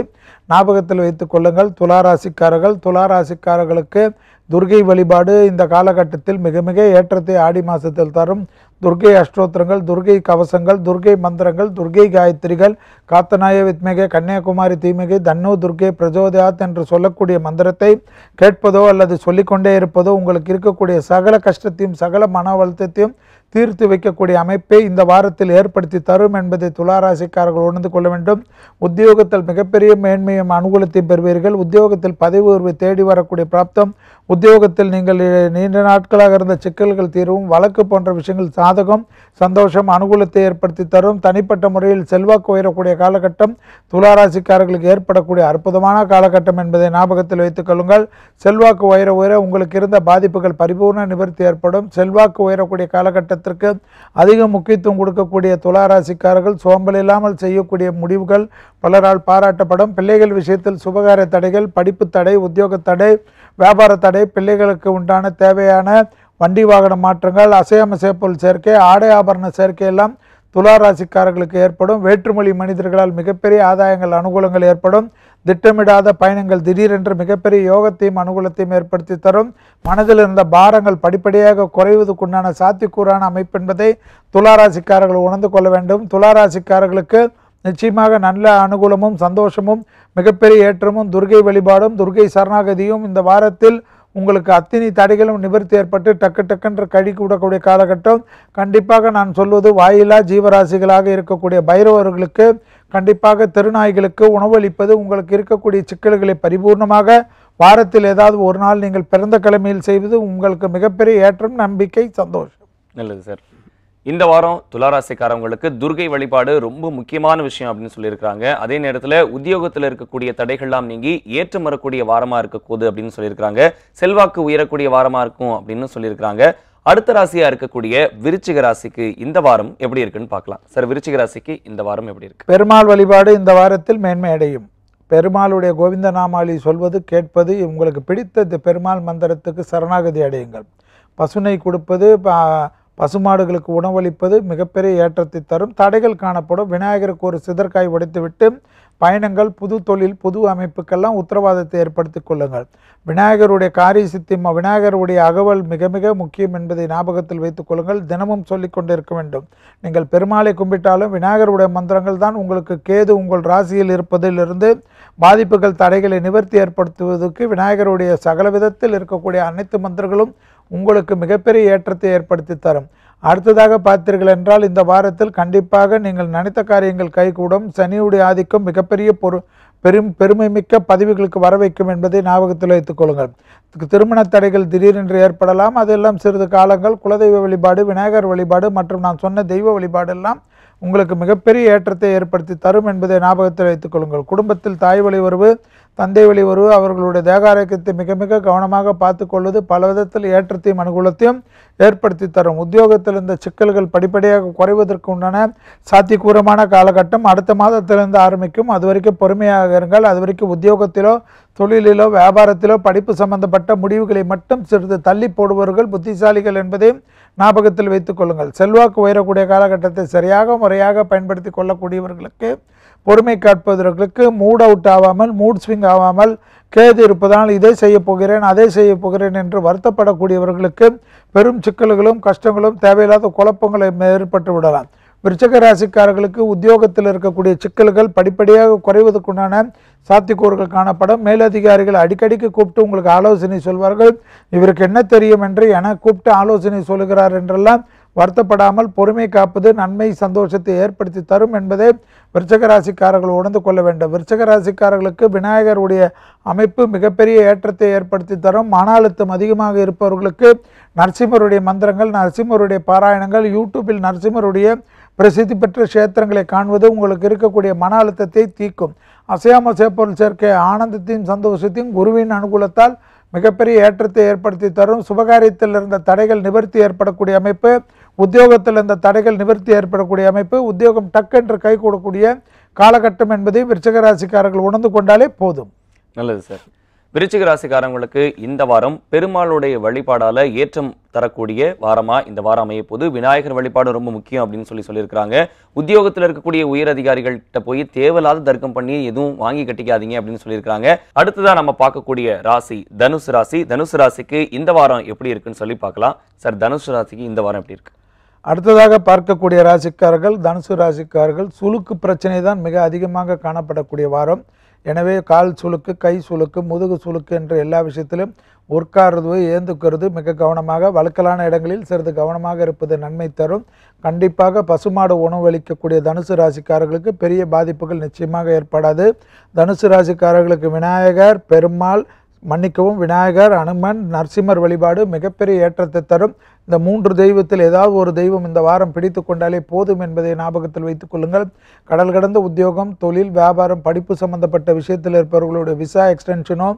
ஞாபகத்தில் வைத்துக்கொள்ளுங்கள் துளாராசிக்காரர்கள் துளாராசிக்காரர்களுக்கு துர்கை வழிபாடு இந்த காலகட்டத்தில் மிக மிக ஏற்றத்தை ஆடி மாதத்தில் தரும் துர்கை அஷ்டோத்திரங்கள் துர்கை கவசங்கள் துர்கை மந்திரங்கள் துர்கை காயத்ரிகள் காத்தநாய வித்மிகை கன்னியாகுமாரி தீமிகை தன்னு துர்கை பிரஜோதயாத் என்று சொல்லக்கூடிய மந்திரத்தை கேட்பதோ அல்லது சொல்லிக்கொண்டே இருப்பதோ உங்களுக்கு இருக்கக்கூடிய சகல கஷ்டத்தையும் சகல மன அழுத்தத்தையும் தீர்த்து வைக்கக்கூடிய அமைப்பை இந்த வாரத்தில் ஏற்படுத்தி தரும் என்பதை துளாராசிக்காரர்கள் உணர்ந்து கொள்ள வேண்டும் உத்தியோகத்தில் மிகப்பெரிய மேன்மையும் அனுகூலத்தை பெறுவீர்கள் உத்தியோகத்தில் பதவி உயர்வை தேடி வரக்கூடிய பிராப்தம் உத்தியோகத்தில் நீங்கள் நீண்ட நாட்களாக இருந்த சிக்கல்கள் தீர்வும் வழக்கு போன்ற விஷயங்கள் சாதகம் சந்தோஷம் அனுகூலத்தை ஏற்படுத்தி தரும் தனிப்பட்ட முறையில் செல்வாக்கு உயரக்கூடிய காலகட்டம் துளாராசிக்காரர்களுக்கு ஏற்படக்கூடிய அற்புதமான காலகட்டம் என்பதை ஞாபகத்தில் வைத்துக் கொள்ளுங்கள் செல்வாக்கு உயர உயர உங்களுக்கு இருந்த பாதிப்புகள் பரிபூர்ண நிவர்த்தி ஏற்படும் செல்வாக்கு உயரக்கூடிய காலகட்டத்தில் மாற்றத்திற்கு அதிக முக்கியத்துவம் கொடுக்கக்கூடிய துளாராசிக்காரர்கள் சோம்பல் இல்லாமல் செய்யக்கூடிய முடிவுகள் பலரால் பாராட்டப்படும் பிள்ளைகள் விஷயத்தில் சுபகார தடைகள் படிப்பு தடை உத்தியோக தடை வியாபார தடை பிள்ளைகளுக்கு உண்டான தேவையான வண்டி வாகன மாற்றங்கள் அசையமசைய பொருள் சேர்க்கை ஆடை ஆபரண சேர்க்கை எல்லாம் துளாராசிக்காரர்களுக்கு ஏற்படும் வேற்றுமொழி மனிதர்களால் மிகப்பெரிய ஆதாயங்கள் அனுகூலங்கள் ஏற்படும் திட்டமிடாத பயணங்கள் திடீரென்று மிகப்பெரிய யோகத்தையும் அனுகூலத்தையும் ஏற்படுத்தி தரும் மனதில் இருந்த பாரங்கள் படிப்படியாக குறைவதற்குண்டான சாத்தியக்கூறான அமைப்பு என்பதை துளாராசிக்காரர்கள் உணர்ந்து கொள்ள வேண்டும் துளாராசிக்காரர்களுக்கு நிச்சயமாக நல்ல அனுகூலமும் சந்தோஷமும் மிகப்பெரிய ஏற்றமும் துர்கை வழிபாடும் துர்கை சரணாகதியும் இந்த வாரத்தில் உங்களுக்கு அத்தினி தடைகளும் நிவர்த்தி ஏற்பட்டு டக்கு டக்குன்று கழி கூடக்கூடிய காலகட்டம் கண்டிப்பாக நான் சொல்வது வாயிலா ஜீவராசிகளாக இருக்கக்கூடிய பைரவர்களுக்கு கண்டிப்பாக தெருநாய்களுக்கு உணவளிப்பது உங்களுக்கு இருக்கக்கூடிய சிக்கல்களை பரிபூர்ணமாக வாரத்தில் ஏதாவது ஒரு நாள் நீங்கள் பிறந்த கிழமையில் செய்வது உங்களுக்கு மிகப்பெரிய ஏற்றம் நம்பிக்கை சந்தோஷம் நல்லது சார் இந்த வாரம் துளாராசிக்காரவங்களுக்கு துர்கை வழிபாடு ரொம்ப முக்கியமான விஷயம் அப்படின்னு சொல்லியிருக்காங்க அதே நேரத்தில் உத்தியோகத்தில் இருக்கக்கூடிய தடைகள்லாம் நீங்கி ஏற்று மறக்கூடிய வாரமாக இருக்கக்கூது அப்படின்னு சொல்லியிருக்காங்க செல்வாக்கு உயரக்கூடிய வாரமாக இருக்கும் அப்படின்னு சொல்லியிருக்காங்க அடுத்த ராசியாக இருக்கக்கூடிய விருச்சிக ராசிக்கு இந்த வாரம் எப்படி இருக்குன்னு பார்க்கலாம் சார் விருச்சிக ராசிக்கு இந்த வாரம் எப்படி இருக்கு பெருமாள் வழிபாடு இந்த வாரத்தில் மேன்மை அடையும் பெருமாளுடைய கோவிந்த நாமாளி சொல்வது கேட்பது உங்களுக்கு பிடித்த பெருமாள் மந்திரத்துக்கு சரணாகதி அடையுங்கள் பசுனை கொடுப்பது பசுமாடுகளுக்கு உணவளிப்பது மிகப்பெரிய ஏற்றத்தை தரும் தடைகள் காணப்படும் விநாயகருக்கு ஒரு சிதற்காய் உடைத்துவிட்டு பயணங்கள் புது தொழில் புது அமைப்புக்கெல்லாம் உத்தரவாதத்தை ஏற்படுத்தி கொள்ளுங்கள் விநாயகருடைய காரிய சித்திம் விநாயகருடைய அகவல் மிக மிக முக்கியம் என்பதை ஞாபகத்தில் வைத்துக் கொள்ளுங்கள் தினமும் சொல்லிக்கொண்டு இருக்க வேண்டும் நீங்கள் பெருமாளை கும்பிட்டாலும் விநாயகருடைய மந்திரங்கள் தான் உங்களுக்கு கேது உங்கள் ராசியில் இருப்பதிலிருந்து பாதிப்புகள் தடைகளை நிவர்த்தி ஏற்படுத்துவதற்கு விநாயகருடைய சகல விதத்தில் இருக்கக்கூடிய அனைத்து மந்திரங்களும் உங்களுக்கு மிகப்பெரிய ஏற்றத்தை ஏற்படுத்தி தரும் அடுத்ததாக பார்த்தீர்கள் என்றால் இந்த வாரத்தில் கண்டிப்பாக நீங்கள் நினைத்த காரியங்கள் கைகூடும் சனியுடைய ஆதிக்கம் மிகப்பெரிய பொரு பெரும் பெருமை மிக்க பதவிகளுக்கு வர வைக்கும் என்பதை ஞாபகத்தில் வைத்துக் கொள்ளுங்கள் திருமண தடைகள் திடீரென்று ஏற்படலாம் அதெல்லாம் சிறிது காலங்கள் குலதெய்வ வழிபாடு விநாயகர் வழிபாடு மற்றும் நான் சொன்ன தெய்வ வழிபாடு எல்லாம் உங்களுக்கு மிகப்பெரிய ஏற்றத்தை ஏற்படுத்தி தரும் என்பதை ஞாபகத்தில் வைத்துக் கொள்ளுங்கள் குடும்பத்தில் தாய் வழி உறவு தந்தை வெளிவரு அவர்களுடைய தேகாரோக்கியத்தை மிக மிக கவனமாக பார்த்து கொள்வது பல விதத்தில் ஏற்றத்தையும் அனுகூலத்தையும் ஏற்படுத்தி தரும் உத்தியோகத்தில் இருந்த சிக்கல்கள் படிப்படியாக குறைவதற்கு உண்டான சாத்தியக்கூரமான காலகட்டம் அடுத்த மாதத்திலிருந்து ஆரம்பிக்கும் அது வரைக்கும் பொறுமையாக இருங்கள் அது வரைக்கும் உத்தியோகத்திலோ தொழிலிலோ வியாபாரத்திலோ படிப்பு சம்பந்தப்பட்ட முடிவுகளை மட்டும் சிறிது தள்ளி போடுபவர்கள் புத்திசாலிகள் என்பதையும் ஞாபகத்தில் வைத்துக் கொள்ளுங்கள் செல்வாக்கு உயரக்கூடிய காலகட்டத்தை சரியாக முறையாக பயன்படுத்தி கொள்ளக்கூடியவர்களுக்கு பொறுமை காட்பவர்களுக்கு மூட் அவுட் ஆகாமல் மூட் ஸ்விங் ஆகாமல் கேது இருப்பதால் இதை செய்ய போகிறேன் அதை செய்ய போகிறேன் என்று வருத்தப்படக்கூடியவர்களுக்கு பெரும் சிக்கல்களும் கஷ்டங்களும் தேவையில்லாத குழப்பங்களும் ஏற்பட்டு விடலாம் விருச்சக ராசிக்காரர்களுக்கு உத்தியோகத்தில் இருக்கக்கூடிய சிக்கல்கள் படிப்படியாக குறைவதற்குண்டான சாத்தியக்கூறுகள் காணப்படும் மேலதிகாரிகள் அடிக்கடிக்கு கூப்பிட்டு உங்களுக்கு ஆலோசனை சொல்வார்கள் இவருக்கு என்ன தெரியும் என்று என கூப்பிட்டு ஆலோசனை சொல்கிறார் என்றெல்லாம் வருத்தப்படாமல் பொறுமை காப்பது நன்மை சந்தோஷத்தை ஏற்படுத்தி தரும் என்பதை விருச்சக ராசிக்காரர்கள் உணர்ந்து கொள்ள வேண்டும் விருச்சக ராசிக்காரர்களுக்கு விநாயகருடைய அமைப்பு மிகப்பெரிய ஏற்றத்தை ஏற்படுத்தி தரும் மன அழுத்தம் அதிகமாக இருப்பவர்களுக்கு நரசிம்மருடைய மந்திரங்கள் நரசிம்மருடைய பாராயணங்கள் யூடியூப்பில் நரசிம்மருடைய பிரசித்தி பெற்ற கஷேத்திரங்களை காண்பது உங்களுக்கு இருக்கக்கூடிய மன அழுத்தத்தை தீக்கும் அசையாம சேப்பொருள் சேர்க்கை ஆனந்தத்தையும் சந்தோஷத்தையும் குருவின் அனுகூலத்தால் மிகப்பெரிய ஏற்றத்தை ஏற்படுத்தி தரும் சுபகாரியத்தில் இருந்த தடைகள் நிவர்த்தி ஏற்படக்கூடிய அமைப்பு உத்தியோகத்தில் இந்த தடைகள் நிவர்த்தி ஏற்படக்கூடிய அமைப்பு உத்தியோகம் டக்கென்று கை கூடக்கூடிய காலகட்டம் என்பதையும் விருச்சகராசிக்காரர்கள் உணர்ந்து கொண்டாலே போதும் நல்லது சார் விருச்சிக ராசிக்காரங்களுக்கு இந்த வாரம் பெருமாளுடைய வழிபாடால் ஏற்றம் தரக்கூடிய வாரமாக இந்த வாரம் அமைய போது விநாயகர் வழிபாடு ரொம்ப முக்கியம் அப்படின்னு சொல்லி சொல்லியிருக்கிறாங்க உத்தியோகத்தில் இருக்கக்கூடிய உயர் அதிகாரிகள்கிட்ட போய் தேவையில்லாத தர்க்கம் பண்ணி எதுவும் வாங்கி கட்டிக்காதீங்க அப்படின்னு சொல்லியிருக்கிறாங்க அடுத்ததாக நம்ம பார்க்கக்கூடிய ராசி தனுசு ராசி தனுசு ராசிக்கு இந்த வாரம் எப்படி இருக்குன்னு சொல்லி பார்க்கலாம் சார் தனுசு ராசிக்கு இந்த வாரம் எப்படி இருக்கு அடுத்ததாக பார்க்கக்கூடிய ராசிக்காரர்கள் தனுசு ராசிக்காரர்கள் சுழுக்கு பிரச்சனை தான் மிக அதிகமாக காணப்படக்கூடிய வாரம் எனவே கால் சுழுக்கு கை சுழுக்கு முதுகு சுழுக்கு என்ற எல்லா விஷயத்திலும் உட்காருது ஏந்துக்கிறது மிக கவனமாக வழுக்கலான இடங்களில் சிறிது கவனமாக இருப்பது நன்மை தரும் கண்டிப்பாக பசுமாடு உணவளிக்கக்கூடிய தனுசு ராசிக்காரர்களுக்கு பெரிய பாதிப்புகள் நிச்சயமாக ஏற்படாது தனுசு ராசிக்காரர்களுக்கு விநாயகர் பெருமாள் மன்னிக்கவும் விநாயகர் அனுமன் நரசிம்மர் வழிபாடு மிகப்பெரிய ஏற்றத்தை தரும் இந்த மூன்று தெய்வத்தில் ஏதாவது ஒரு தெய்வம் இந்த வாரம் பிடித்து கொண்டாலே போதும் என்பதை ஞாபகத்தில் வைத்துக் கொள்ளுங்கள் கடல் கடந்த உத்தியோகம் தொழில் வியாபாரம் படிப்பு சம்பந்தப்பட்ட விஷயத்தில் இருப்பவர்களுடைய விசா எக்ஸ்டென்ஷனோ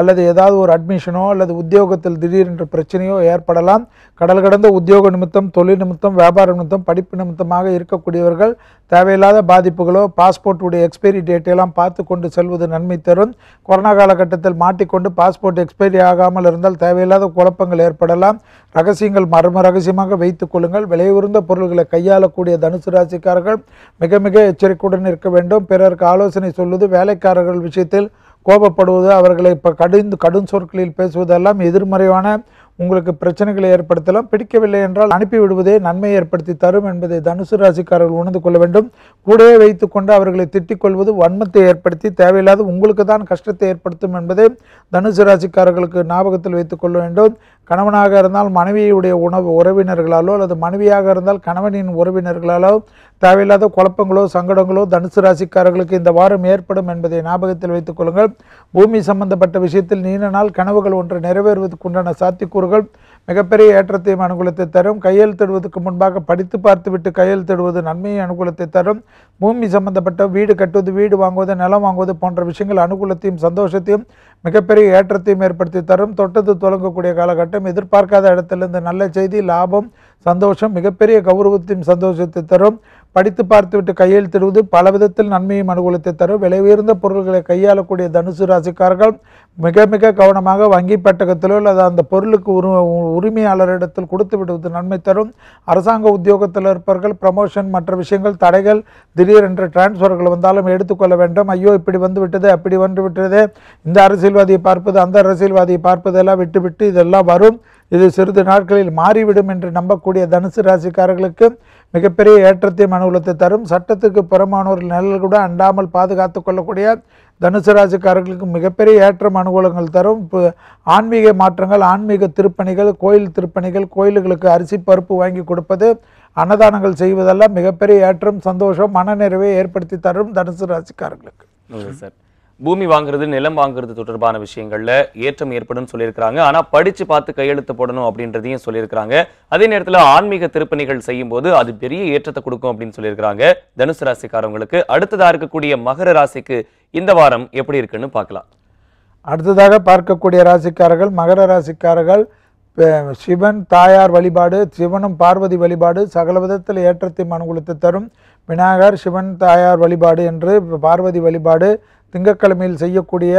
அல்லது ஏதாவது ஒரு அட்மிஷனோ அல்லது உத்தியோகத்தில் திடீரென்று பிரச்சனையோ ஏற்படலாம் கடல் கடந்த உத்தியோக நிமித்தம் தொழில் நிமித்தம் வியாபார நிமித்தம் படிப்பு நிமித்தமாக இருக்கக்கூடியவர்கள் தேவையில்லாத பாதிப்புகளோ பாஸ்போர்ட்டுடைய எக்ஸ்பைரி டேட்டையெல்லாம் பார்த்து கொண்டு செல்வது நன்மை தரும் கொரோனா காலகட்டத்தில் மாட்டிக்கொண்டு பாஸ்போர்ட் எக்ஸ்பைரி ஆகாமல் இருந்தால் தேவையில்லாத குழப்பங்கள் ஏற்படலாம் ரகசியங்கள் மர்ம ரகசியமாக வைத்துக் கொள்ளுங்கள் விலை உயர்ந்த பொருள்களை கையாளக்கூடிய தனுசு ராசிக்காரர்கள் மிக மிக எச்சரிக்கையுடன் இருக்க வேண்டும் பிறருக்கு ஆலோசனை சொல்வது வேலைக்காரர்கள் விஷயத்தில் கோபப்படுவது அவர்களை இப்போ கடிந்து கடும் சொற்களில் பேசுவதெல்லாம் எதிர்மறையான உங்களுக்கு பிரச்சனைகளை ஏற்படுத்தலாம் பிடிக்கவில்லை என்றால் அனுப்பிவிடுவதே நன்மையை ஏற்படுத்தி தரும் என்பதை தனுசு ராசிக்காரர்கள் உணர்ந்து கொள்ள வேண்டும் கூடவே வைத்துக்கொண்டு அவர்களை திட்டிக் கொள்வது வன்மத்தை ஏற்படுத்தி தேவையில்லாத உங்களுக்கு தான் கஷ்டத்தை ஏற்படுத்தும் என்பதை தனுசு ராசிக்காரர்களுக்கு ஞாபகத்தில் வைத்துக்கொள்ள வேண்டும் கணவனாக இருந்தால் மனைவியுடைய உணவு உறவினர்களாலோ அல்லது மனைவியாக இருந்தால் கணவனின் உறவினர்களாலோ தேவையில்லாத குழப்பங்களோ சங்கடங்களோ தனுசு ராசிக்காரர்களுக்கு இந்த வாரம் ஏற்படும் என்பதை ஞாபகத்தில் வைத்துக் கொள்ளுங்கள் பூமி சம்பந்தப்பட்ட விஷயத்தில் நீண்ட நாள் கனவுகள் ஒன்று நிறைவேறுவதற்குண்டான சாத்தியக்கூறுகள் மிகப்பெரிய ஏற்றத்தையும் அனுகூலத்தை தரும் கையெழுத்திடுவதற்கு முன்பாக படித்து பார்த்துவிட்டு கையெழுத்திடுவது நன்மையை அனுகூலத்தை தரும் பூமி சம்பந்தப்பட்ட வீடு கட்டுவது வீடு வாங்குவது நிலம் வாங்குவது போன்ற விஷயங்கள் அனுகூலத்தையும் சந்தோஷத்தையும் மிகப்பெரிய ஏற்றத்தையும் ஏற்படுத்தி தரும் தொட்டது தொடங்கக்கூடிய காலகட்டம் எதிர்பார்க்காத இடத்துல இருந்து நல்ல செய்தி லாபம் சந்தோஷம் மிகப்பெரிய கௌரவத்தையும் சந்தோஷத்தை தரும் படித்து பார்த்துவிட்டு கையெழுத்திடுவது பல விதத்தில் நன்மையும் அனுகூலத்தை தரும் விலை உயர்ந்த பொருள்களை கையாளக்கூடிய தனுசு ராசிக்காரர்கள் மிக மிக கவனமாக வங்கி பட்டகத்திலோ அல்லது அந்த பொருளுக்கு உரு உரிமையாளரிடத்தில் கொடுத்து விடுவது நன்மை தரும் அரசாங்க உத்தியோகத்தில் இருப்பவர்கள் ப்ரமோஷன் மற்ற விஷயங்கள் தடைகள் திடீரென்று டிரான்ஸ்ஃபர்கள் வந்தாலும் எடுத்துக்கொள்ள வேண்டும் ஐயோ இப்படி வந்து விட்டது அப்படி வந்து விட்டது இந்த அரசியல்வாதியை பார்ப்பது அந்த அரசியல்வாதியை பார்ப்பதெல்லாம் விட்டுவிட்டு இதெல்லாம் வரும் இது சிறிது நாட்களில் மாறிவிடும் என்று நம்பக்கூடிய தனுசு ராசிக்காரர்களுக்கு மிகப்பெரிய ஏற்றத்தை மன தரும் சட்டத்துக்கு புறமானோர் நிழல் கூட அண்டாமல் பாதுகாத்து கொள்ளக்கூடிய தனுசு ராசிக்காரர்களுக்கு மிகப்பெரிய ஏற்றம் அனுகூலங்கள் தரும் ஆன்மீக மாற்றங்கள் ஆன்மீக திருப்பணிகள் கோயில் திருப்பணிகள் கோயில்களுக்கு அரிசி பருப்பு வாங்கி கொடுப்பது அன்னதானங்கள் செய்வதெல்லாம் மிகப்பெரிய ஏற்றம் சந்தோஷம் மனநிறைவை ஏற்படுத்தி தரும் தனுசு ராசிக்காரர்களுக்கு சார் பூமி வாங்குறது நிலம் வாங்குறது தொடர்பான விஷயங்களில் ஏற்றம் ஏற்படும் சொல்லியிருக்கிறாங்க ஆனால் படித்து பார்த்து கையெழுத்து போடணும் அப்படின்றதையும் சொல்லியிருக்கிறாங்க அதே நேரத்தில் ஆன்மீக திருப்பணிகள் செய்யும் போது அது பெரிய ஏற்றத்தை கொடுக்கும் அப்படின்னு சொல்லியிருக்கிறாங்க தனுசு ராசிக்காரவங்களுக்கு அடுத்ததாக இருக்கக்கூடிய மகர ராசிக்கு இந்த வாரம் எப்படி இருக்குன்னு பார்க்கலாம் அடுத்ததாக பார்க்கக்கூடிய ராசிக்காரர்கள் மகர ராசிக்காரர்கள் சிவன் தாயார் வழிபாடு சிவனும் பார்வதி வழிபாடு சகல விதத்தில் ஏற்றத்தை மனுகுலத்தை தரும் விநாயகர் சிவன் தாயார் வழிபாடு என்று பார்வதி வழிபாடு திங்கக்கிழமையில் செய்யக்கூடிய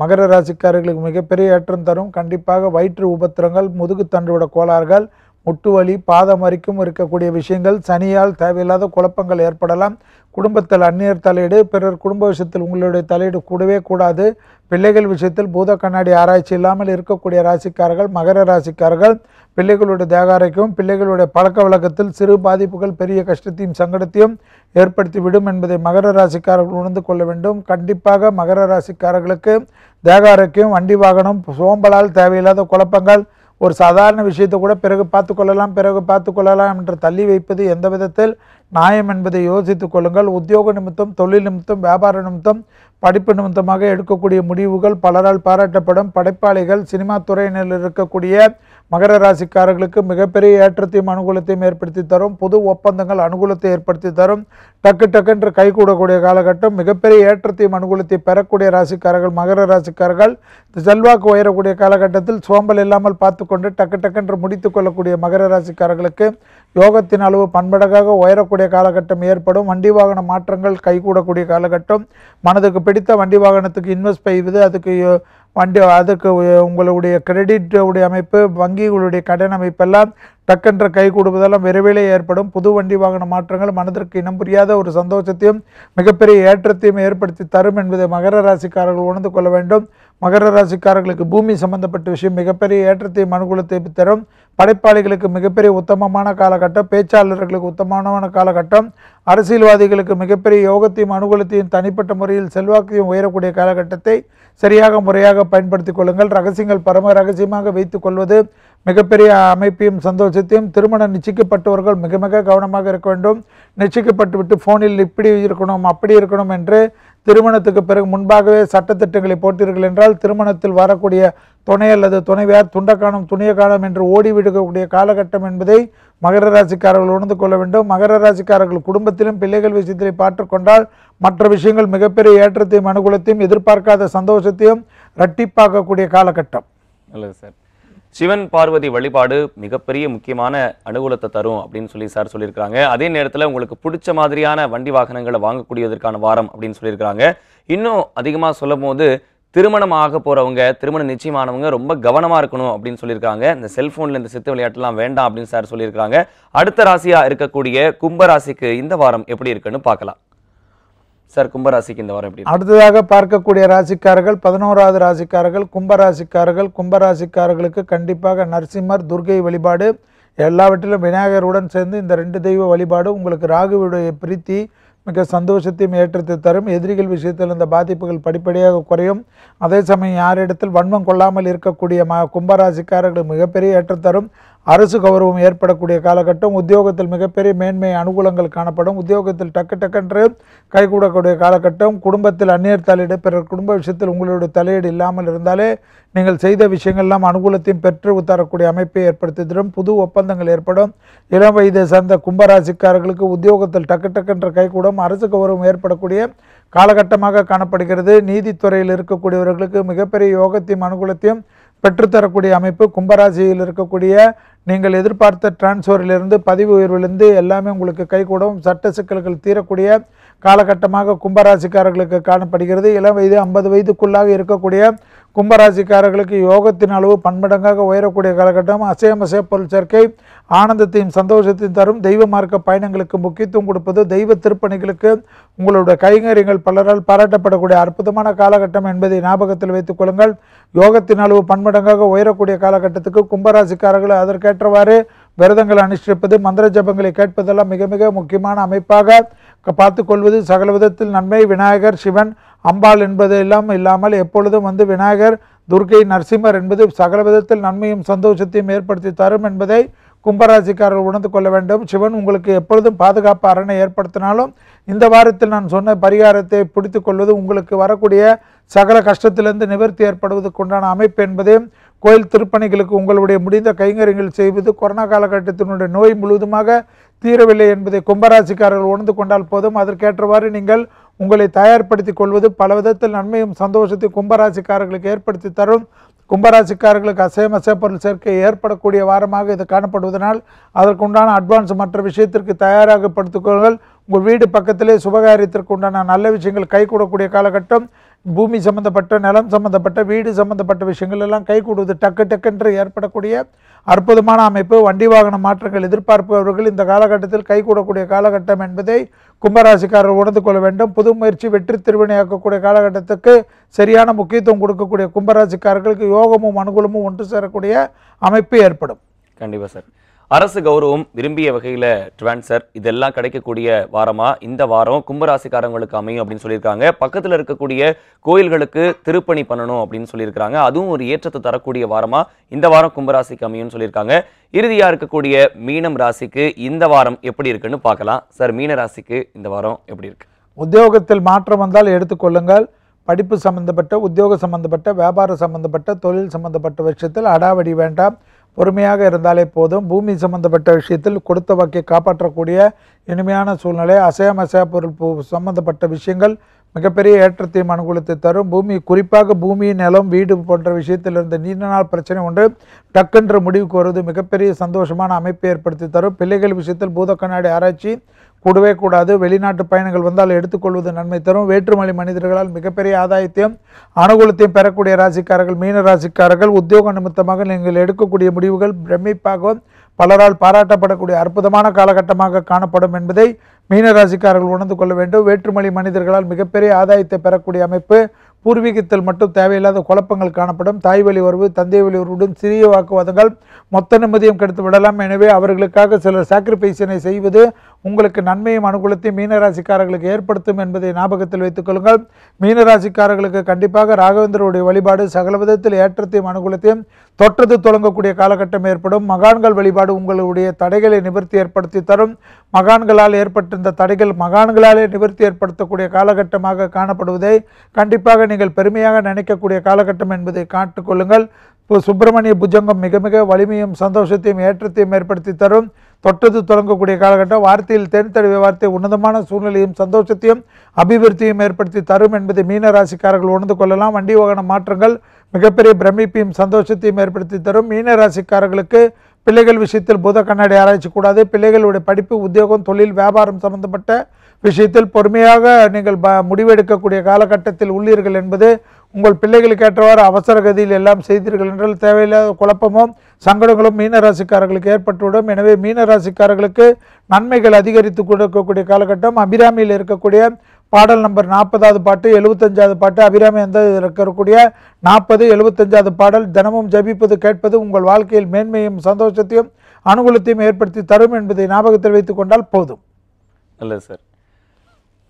மகர ராசிக்காரர்களுக்கு மிகப்பெரிய ஏற்றம் தரும் கண்டிப்பாக வயிற்று உபத்திரங்கள் முதுகு தண்டுவிட கோளாறுகள் முட்டு வலி பாதம் வரைக்கும் இருக்கக்கூடிய விஷயங்கள் சனியால் தேவையில்லாத குழப்பங்கள் ஏற்படலாம் குடும்பத்தில் அந்நியர் தலையீடு பிறர் குடும்ப விஷயத்தில் உங்களுடைய தலையீடு கூடவே கூடாது பிள்ளைகள் விஷயத்தில் பூத கண்ணாடி ஆராய்ச்சி இல்லாமல் இருக்கக்கூடிய ராசிக்காரர்கள் மகர ராசிக்காரர்கள் பிள்ளைகளுடைய தேகாரைக்கும் பிள்ளைகளுடைய பழக்க வழக்கத்தில் சிறு பாதிப்புகள் பெரிய கஷ்டத்தையும் சங்கடத்தையும் ஏற்படுத்திவிடும் என்பதை மகர ராசிக்காரர்கள் உணர்ந்து கொள்ள வேண்டும் கண்டிப்பாக மகர ராசிக்காரர்களுக்கு தேகாரைக்கும் வண்டி வாகனம் சோம்பலால் தேவையில்லாத குழப்பங்கள் ஒரு சாதாரண விஷயத்தை கூட பிறகு பார்த்து கொள்ளலாம் பிறகு பார்த்து கொள்ளலாம் என்று தள்ளி வைப்பது எந்த விதத்தில் நியாயம் என்பதை யோசித்து கொள்ளுங்கள் உத்தியோக நிமித்தம் தொழில் நிமித்தம் வியாபார நிமித்தம் படிப்பு நிமித்தமாக எடுக்கக்கூடிய முடிவுகள் பலரால் பாராட்டப்படும் படைப்பாளிகள் சினிமா துறையினர் இருக்கக்கூடிய மகர ராசிக்காரர்களுக்கு மிகப்பெரிய ஏற்றத்தையும் அனுகூலத்தையும் ஏற்படுத்தி தரும் புது ஒப்பந்தங்கள் அனுகூலத்தை ஏற்படுத்தி தரும் டக்கு டக்குன்று கைகூடக்கூடிய காலகட்டம் மிகப்பெரிய ஏற்றத்தையும் அனுகூலத்தை பெறக்கூடிய ராசிக்காரர்கள் மகர ராசிக்காரர்கள் இந்த செல்வாக்கு உயரக்கூடிய காலகட்டத்தில் சோம்பல் இல்லாமல் பார்த்துக்கொண்டு டக்கு டக்குன்று முடித்து கொள்ளக்கூடிய மகர ராசிக்காரர்களுக்கு யோகத்தின் அளவு பண்படகாக உயரக்கூடிய காலகட்டம் ஏற்படும் வண்டி வாகன மாற்றங்கள் கைகூடக்கூடிய காலகட்டம் மனதுக்கு பிடித்த வண்டி வாகனத்துக்கு இன்வெஸ்ட் பெய்வது அதுக்கு வண்டி அதுக்கு உங்களுடைய கிரெடிட்டுடைய அமைப்பு வங்கிகளுடைய கடன் அமைப்பெல்லாம் டக்கென்ற கை கொடுப்பதெல்லாம் விரைவில் ஏற்படும் புது வண்டி வாகன மாற்றங்கள் மனதிற்கு இனம் புரியாத ஒரு சந்தோஷத்தையும் மிகப்பெரிய ஏற்றத்தையும் ஏற்படுத்தி தரும் என்பதை மகர ராசிக்காரர்கள் உணர்ந்து கொள்ள வேண்டும் மகர ராசிக்காரர்களுக்கு பூமி சம்பந்தப்பட்ட விஷயம் மிகப்பெரிய ஏற்றத்தையும் அனுகூலத்தை தரும் படைப்பாளிகளுக்கு மிகப்பெரிய உத்தமமான காலகட்டம் பேச்சாளர்களுக்கு உத்தமமான காலகட்டம் அரசியல்வாதிகளுக்கு மிகப்பெரிய யோகத்தையும் அனுகூலத்தையும் தனிப்பட்ட முறையில் செல்வாக்கையும் உயரக்கூடிய காலகட்டத்தை சரியாக முறையாக பயன்படுத்திக் கொள்ளுங்கள் ரகசியங்கள் பரம ரகசியமாக வைத்துக் கொள்வது மிகப்பெரிய அமைப்பையும் சந்தோஷத்தையும் திருமணம் நிச்சயிக்கப்பட்டவர்கள் மிக மிக கவனமாக இருக்க வேண்டும் நிச்சயிக்கப்பட்டு விட்டு ஃபோனில் இப்படி இருக்கணும் அப்படி இருக்கணும் என்று திருமணத்துக்கு பிறகு முன்பாகவே சட்டத்திட்டங்களை போட்டீர்கள் என்றால் திருமணத்தில் வரக்கூடிய துணை அல்லது துணைவியார் துண்டக்கானம் துணியக்கானம் என்று ஓடிவிடக்கூடிய காலகட்டம் என்பதை மகர ராசிக்காரர்கள் உணர்ந்து கொள்ள வேண்டும் மகர ராசிக்காரர்கள் குடும்பத்திலும் பிள்ளைகள் விஷயத்திலே பார்த்துக்கொண்டால் மற்ற விஷயங்கள் மிகப்பெரிய ஏற்றத்தையும் அனுகூலத்தையும் எதிர்பார்க்காத சந்தோஷத்தையும் இரட்டிப்பாக்கக்கூடிய காலகட்டம் நல்லது சார் சிவன் பார்வதி வழிபாடு மிகப்பெரிய முக்கியமான அனுகூலத்தை தரும் அப்படின்னு சொல்லி சார் சொல்லியிருக்காங்க அதே நேரத்தில் உங்களுக்கு பிடிச்ச மாதிரியான வண்டி வாகனங்களை வாங்கக்கூடியதற்கான வாரம் அப்படின்னு சொல்லியிருக்காங்க இன்னும் அதிகமாக சொல்லும் போது திருமணம் ஆக போகிறவங்க திருமணம் நிச்சயமானவங்க ரொம்ப கவனமாக இருக்கணும் அப்படின்னு சொல்லியிருக்காங்க இந்த செல்ஃபோனில் இந்த சித்த விளையாட்டுலாம் வேண்டாம் அப்படின்னு சார் சொல்லியிருக்காங்க அடுத்த ராசியாக இருக்கக்கூடிய கும்பராசிக்கு இந்த வாரம் எப்படி இருக்குன்னு பார்க்கலாம் சார் கும்பராசிக்கு இந்த வாரம் எப்படி அடுத்ததாக பார்க்கக்கூடிய ராசிக்காரர்கள் பதினோராவது ராசிக்காரர்கள் கும்பராசிக்காரர்கள் கும்பராசிக்காரர்களுக்கு கண்டிப்பாக நரசிம்மர் துர்கை வழிபாடு எல்லாவற்றிலும் விநாயகருடன் சேர்ந்து இந்த ரெண்டு தெய்வ வழிபாடு உங்களுக்கு ராகுவிடைய பிரீத்தி மிக சந்தோஷத்தையும் ஏற்றத்தை தரும் எதிரிகள் விஷயத்தில் இந்த பாதிப்புகள் படிப்படியாக குறையும் அதே சமயம் யாரிடத்தில் வன்மம் கொள்ளாமல் இருக்கக்கூடிய ம கும்பராசிக்காரர்கள் மிகப்பெரிய ஏற்றத்தரும் தரும் அரசு கௌரவம் ஏற்படக்கூடிய காலகட்டம் உத்தியோகத்தில் மிகப்பெரிய மேன்மை அனுகூலங்கள் காணப்படும் உத்தியோகத்தில் டக்கு டக்கென்று கைகூடக்கூடிய காலகட்டம் குடும்பத்தில் அந்நியர் தலையீடு பிறர் குடும்ப விஷயத்தில் உங்களுடைய தலையீடு இல்லாமல் இருந்தாலே நீங்கள் செய்த விஷயங்கள்லாம் அனுகூலத்தையும் பெற்று உத்தரக்கூடிய அமைப்பை ஏற்படுத்தி தரும் புது ஒப்பந்தங்கள் ஏற்படும் இளம் வயதை சார்ந்த கும்பராசிக்காரர்களுக்கு உத்தியோகத்தில் டக்கு டக்கென்று கைகூடும் அரசு கௌரவம் ஏற்படக்கூடிய காலகட்டமாக காணப்படுகிறது நீதித்துறையில் இருக்கக்கூடியவர்களுக்கு மிகப்பெரிய யோகத்தையும் அனுகூலத்தையும் பெற்றுத்தரக்கூடிய அமைப்பு கும்பராசியில் இருக்கக்கூடிய நீங்கள் எதிர்பார்த்த டிரான்ஸ்ஃபரிலிருந்து பதிவு உயர்விலிருந்து எல்லாமே உங்களுக்கு கைகூடவும் சட்ட சிக்கல்கள் தீரக்கூடிய காலகட்டமாக கும்பராசிக்காரர்களுக்கு காணப்படுகிறது இளம் வயது ஐம்பது வயதுக்குள்ளாக இருக்கக்கூடிய கும்பராசிக்காரர்களுக்கு யோகத்தின் அளவு பன்மடங்காக உயரக்கூடிய காலகட்டம் அசையமசைய பொருள் சேர்க்கை ஆனந்தத்தையும் சந்தோஷத்தையும் தரும் தெய்வ மார்க்க பயணங்களுக்கு முக்கியத்துவம் கொடுப்பது தெய்வ திருப்பணிகளுக்கு உங்களுடைய கைங்கரியங்கள் பலரால் பாராட்டப்படக்கூடிய அற்புதமான காலகட்டம் என்பதை ஞாபகத்தில் வைத்துக் கொள்ளுங்கள் யோகத்தின் அளவு பன்மடங்காக உயரக்கூடிய காலகட்டத்துக்கு கும்பராசிக்காரர்கள் அதற்கேற்றவாறு விரதங்கள் அனுஷ்டிப்பது மந்திர ஜபங்களை கேட்பதெல்லாம் மிக மிக முக்கியமான அமைப்பாக பார்த்து கொள்வது சகல விதத்தில் நன்மை விநாயகர் சிவன் அம்பாள் என்பதெல்லாம் இல்லாமல் எப்பொழுதும் வந்து விநாயகர் துர்கை நரசிம்மர் என்பது சகல விதத்தில் நன்மையும் சந்தோஷத்தையும் ஏற்படுத்தி தரும் என்பதை கும்பராசிக்காரர்கள் உணர்ந்து கொள்ள வேண்டும் சிவன் உங்களுக்கு எப்பொழுதும் பாதுகாப்பு அரணை ஏற்படுத்தினாலும் இந்த வாரத்தில் நான் சொன்ன பரிகாரத்தை பிடித்து கொள்வது உங்களுக்கு வரக்கூடிய சகல கஷ்டத்திலிருந்து நிவர்த்தி ஏற்படுவதற்கு உண்டான அமைப்பு என்பது கோயில் திருப்பணிகளுக்கு உங்களுடைய முடிந்த கைங்கரியங்கள் செய்வது கொரோனா காலகட்டத்தினுடைய நோய் முழுவதுமாக தீரவில்லை என்பதை கும்பராசிக்காரர்கள் உணர்ந்து கொண்டால் போதும் அதற்கேற்றவாறு நீங்கள் உங்களை தயார்படுத்திக் கொள்வது பல விதத்தில் நன்மையும் சந்தோஷத்தை கும்பராசிக்காரர்களுக்கு ஏற்படுத்தி தரும் கும்பராசிக்காரர்களுக்கு அசேம அசைப்பொருள் சேர்க்கை ஏற்படக்கூடிய வாரமாக இது காணப்படுவதனால் அதற்குண்டான அட்வான்ஸ் மற்ற விஷயத்திற்கு தயாராக படுத்திக்கொள்ளுங்கள் உங்கள் வீடு பக்கத்திலே சுபகாரியத்திற்கு உண்டான நல்ல விஷயங்கள் கை கூடக்கூடிய காலகட்டம் பூமி சம்மந்தப்பட்ட நிலம் சம்மந்தப்பட்ட வீடு சம்மந்தப்பட்ட விஷயங்கள் எல்லாம் கை கூடுவது டக்கு டக்குன்று ஏற்படக்கூடிய அற்புதமான அமைப்பு வண்டி வாகன மாற்றங்கள் எதிர்பார்ப்பவர்கள் இந்த காலகட்டத்தில் கை கூடக்கூடிய காலகட்டம் என்பதை கும்பராசிக்காரர்கள் உணர்ந்து கொள்ள வேண்டும் புது முயற்சி வெற்றி திருவினையாக்கக்கூடிய காலகட்டத்துக்கு சரியான முக்கியத்துவம் கொடுக்கக்கூடிய கும்பராசிக்காரர்களுக்கு யோகமும் அனுகூலமும் ஒன்று சேரக்கூடிய அமைப்பு ஏற்படும் கண்டிப்பாக சார் அரசு கௌரவம் விரும்பிய வகையில் ட்ரான்சர் இதெல்லாம் கிடைக்கக்கூடிய வாரமாக இந்த வாரம் கும்பராசிக்காரங்களுக்கு அமையும் அப்படின்னு சொல்லியிருக்காங்க பக்கத்தில் இருக்கக்கூடிய கோயில்களுக்கு திருப்பணி பண்ணணும் அப்படின்னு சொல்லியிருக்கிறாங்க அதுவும் ஒரு ஏற்றத்தை தரக்கூடிய வாரமாக இந்த வாரம் கும்பராசிக்கு அமையும்னு சொல்லியிருக்காங்க இறுதியாக இருக்கக்கூடிய மீனம் ராசிக்கு இந்த வாரம் எப்படி இருக்குன்னு பார்க்கலாம் சார் மீன ராசிக்கு இந்த வாரம் எப்படி இருக்கு உத்தியோகத்தில் மாற்றம் வந்தால் எடுத்துக்கொள்ளுங்கள் படிப்பு சம்பந்தப்பட்ட உத்தியோக சம்பந்தப்பட்ட வியாபாரம் சம்பந்தப்பட்ட தொழில் சம்பந்தப்பட்ட விஷயத்தில் அடாவடி வேண்டாம் பொறுமையாக இருந்தாலே போதும் பூமி சம்பந்தப்பட்ட விஷயத்தில் கொடுத்த வாக்கை காப்பாற்றக்கூடிய இனிமையான சூழ்நிலை அசையாமசையா பொருள் சம்பந்தப்பட்ட விஷயங்கள் மிகப்பெரிய ஏற்றத்தையும் அனுகூலத்தை தரும் பூமி குறிப்பாக பூமி நிலம் வீடு போன்ற விஷயத்தில் இருந்த நீண்ட நாள் பிரச்சனை ஒன்று டக்குன்ற முடிவுக்கு வருவது மிகப்பெரிய சந்தோஷமான அமைப்பை ஏற்படுத்தி தரும் பிள்ளைகள் விஷயத்தில் பூத கண்ணாடி ஆராய்ச்சி கூடவே கூடாது வெளிநாட்டு பயணங்கள் வந்தால் எடுத்துக்கொள்வது நன்மை தரும் வேற்றுமொழி மனிதர்களால் மிகப்பெரிய ஆதாயத்தையும் அனுகூலத்தையும் பெறக்கூடிய ராசிக்காரர்கள் மீன ராசிக்காரர்கள் உத்தியோக நிமித்தமாக நீங்கள் எடுக்கக்கூடிய முடிவுகள் பிரமிப்பாகவும் பலரால் பாராட்டப்படக்கூடிய அற்புதமான காலகட்டமாக காணப்படும் என்பதை மீனராசிக்காரர்கள் உணர்ந்து கொள்ள வேண்டும் வேற்றுமொழி மனிதர்களால் மிகப்பெரிய ஆதாயத்தை பெறக்கூடிய அமைப்பு பூர்வீகத்தில் மட்டும் தேவையில்லாத குழப்பங்கள் காணப்படும் தாய் வழி உறவு தந்தை வழி உறவுடன் சிறிய வாக்குவாதங்கள் மொத்த நிம்மதியும் கெடுத்து விடலாம் எனவே அவர்களுக்காக சிலர் சாக்ரிஃபைஸினை செய்வது உங்களுக்கு நன்மையும் அனுகூலத்தையும் மீனராசிக்காரர்களுக்கு ஏற்படுத்தும் என்பதை ஞாபகத்தில் வைத்துக் கொள்ளுங்கள் மீனராசிக்காரர்களுக்கு கண்டிப்பாக ராகவேந்தருடைய வழிபாடு சகல விதத்தில் ஏற்றத்தையும் அனுகூலத்தையும் தொற்றது தொடங்கக்கூடிய காலகட்டம் ஏற்படும் மகான்கள் வழிபாடு உங்களுடைய தடைகளை நிவர்த்தி ஏற்படுத்தி தரும் மகான்களால் ஏற்பட்டிருந்த தடைகள் மகான்களாலே நிவர்த்தி ஏற்படுத்தக்கூடிய காலகட்டமாக காணப்படுவதை கண்டிப்பாக நீங்கள் பெருமையாக நினைக்கக்கூடிய காலகட்டம் என்பதை காட்டுக்கொள்ளுங்கள் இப்போ சுப்பிரமணிய புஜங்கம் மிக மிக வலிமையும் சந்தோஷத்தையும் ஏற்றத்தையும் ஏற்படுத்தி தரும் தொட்டது தொடங்கக்கூடிய காலகட்டம் வார்த்தையில் தென் தழுவிய வார்த்தை உன்னதமான சூழ்நிலையும் சந்தோஷத்தையும் அபிவிருத்தியும் ஏற்படுத்தி தரும் என்பதை மீனராசிக்காரர்கள் உணர்ந்து கொள்ளலாம் வண்டி வாகன மாற்றங்கள் மிகப்பெரிய பிரமிப்பையும் சந்தோஷத்தையும் ஏற்படுத்தி தரும் மீனராசிக்காரர்களுக்கு பிள்ளைகள் விஷயத்தில் புத கண்ணாடி ஆராய்ச்சி கூடாது பிள்ளைகளுடைய படிப்பு உத்தியோகம் தொழில் வியாபாரம் சம்பந்தப்பட்ட விஷயத்தில் பொறுமையாக நீங்கள் முடிவெடுக்கக்கூடிய காலகட்டத்தில் உள்ளீர்கள் என்பது உங்கள் பிள்ளைகளுக்கு ஏற்றவாறு அவசர கதியில் எல்லாம் செய்தீர்கள் என்றால் தேவையில்லாத குழப்பமும் சங்கடங்களும் மீனராசிக்காரர்களுக்கு ஏற்பட்டுவிடும் எனவே மீனராசிக்காரர்களுக்கு நன்மைகள் அதிகரித்து கொடுக்கக்கூடிய காலகட்டம் அபிராமியில் இருக்கக்கூடிய பாடல் நம்பர் நாற்பதாவது பாட்டு எழுபத்தஞ்சாவது பாட்டு அபிராமி அந்த இருக்கக்கூடிய நாற்பது எழுபத்தஞ்சாவது பாடல் தினமும் ஜபிப்பது கேட்பது உங்கள் வாழ்க்கையில் மேன்மையும் சந்தோஷத்தையும் அனுகூலத்தையும் ஏற்படுத்தி தரும் என்பதை ஞாபகத்தில் வைத்துக் கொண்டால் போதும் இல்லை சார்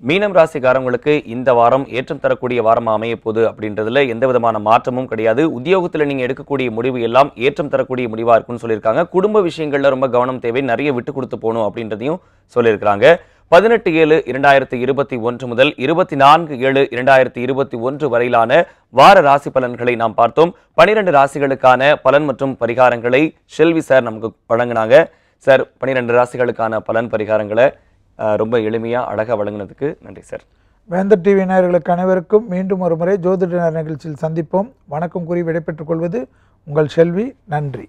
மீனம் ராசிக்காரங்களுக்கு இந்த வாரம் ஏற்றம் தரக்கூடிய வாரமாக அமைய போது அப்படின்றதுல எந்த விதமான மாற்றமும் கிடையாது உத்தியோகத்தில் நீங்கள் எடுக்கக்கூடிய முடிவு எல்லாம் ஏற்றம் தரக்கூடிய முடிவாக இருக்கும்னு சொல்லியிருக்காங்க குடும்ப விஷயங்களில் ரொம்ப கவனம் தேவை நிறைய விட்டு கொடுத்து போகணும் அப்படின்றதையும் சொல்லியிருக்கிறாங்க பதினெட்டு ஏழு இரண்டாயிரத்தி இருபத்தி ஒன்று முதல் இருபத்தி நான்கு ஏழு இரண்டாயிரத்தி இருபத்தி ஒன்று வரையிலான வார ராசி பலன்களை நாம் பார்த்தோம் பனிரெண்டு ராசிகளுக்கான பலன் மற்றும் பரிகாரங்களை செல்வி சார் நமக்கு வழங்கினாங்க சார் பனிரெண்டு ராசிகளுக்கான பலன் பரிகாரங்களை ரொம்ப எளிமையாக அழகாக வழங்கினதுக்கு நன்றி சார் வேந்தர் டிவி நேயர்களுக்கு அனைவருக்கும் மீண்டும் ஒரு முறை ஜோதிட நிகழ்ச்சியில் சந்திப்போம் வணக்கம் கூறி விடைபெற்றுக் கொள்வது உங்கள் செல்வி நன்றி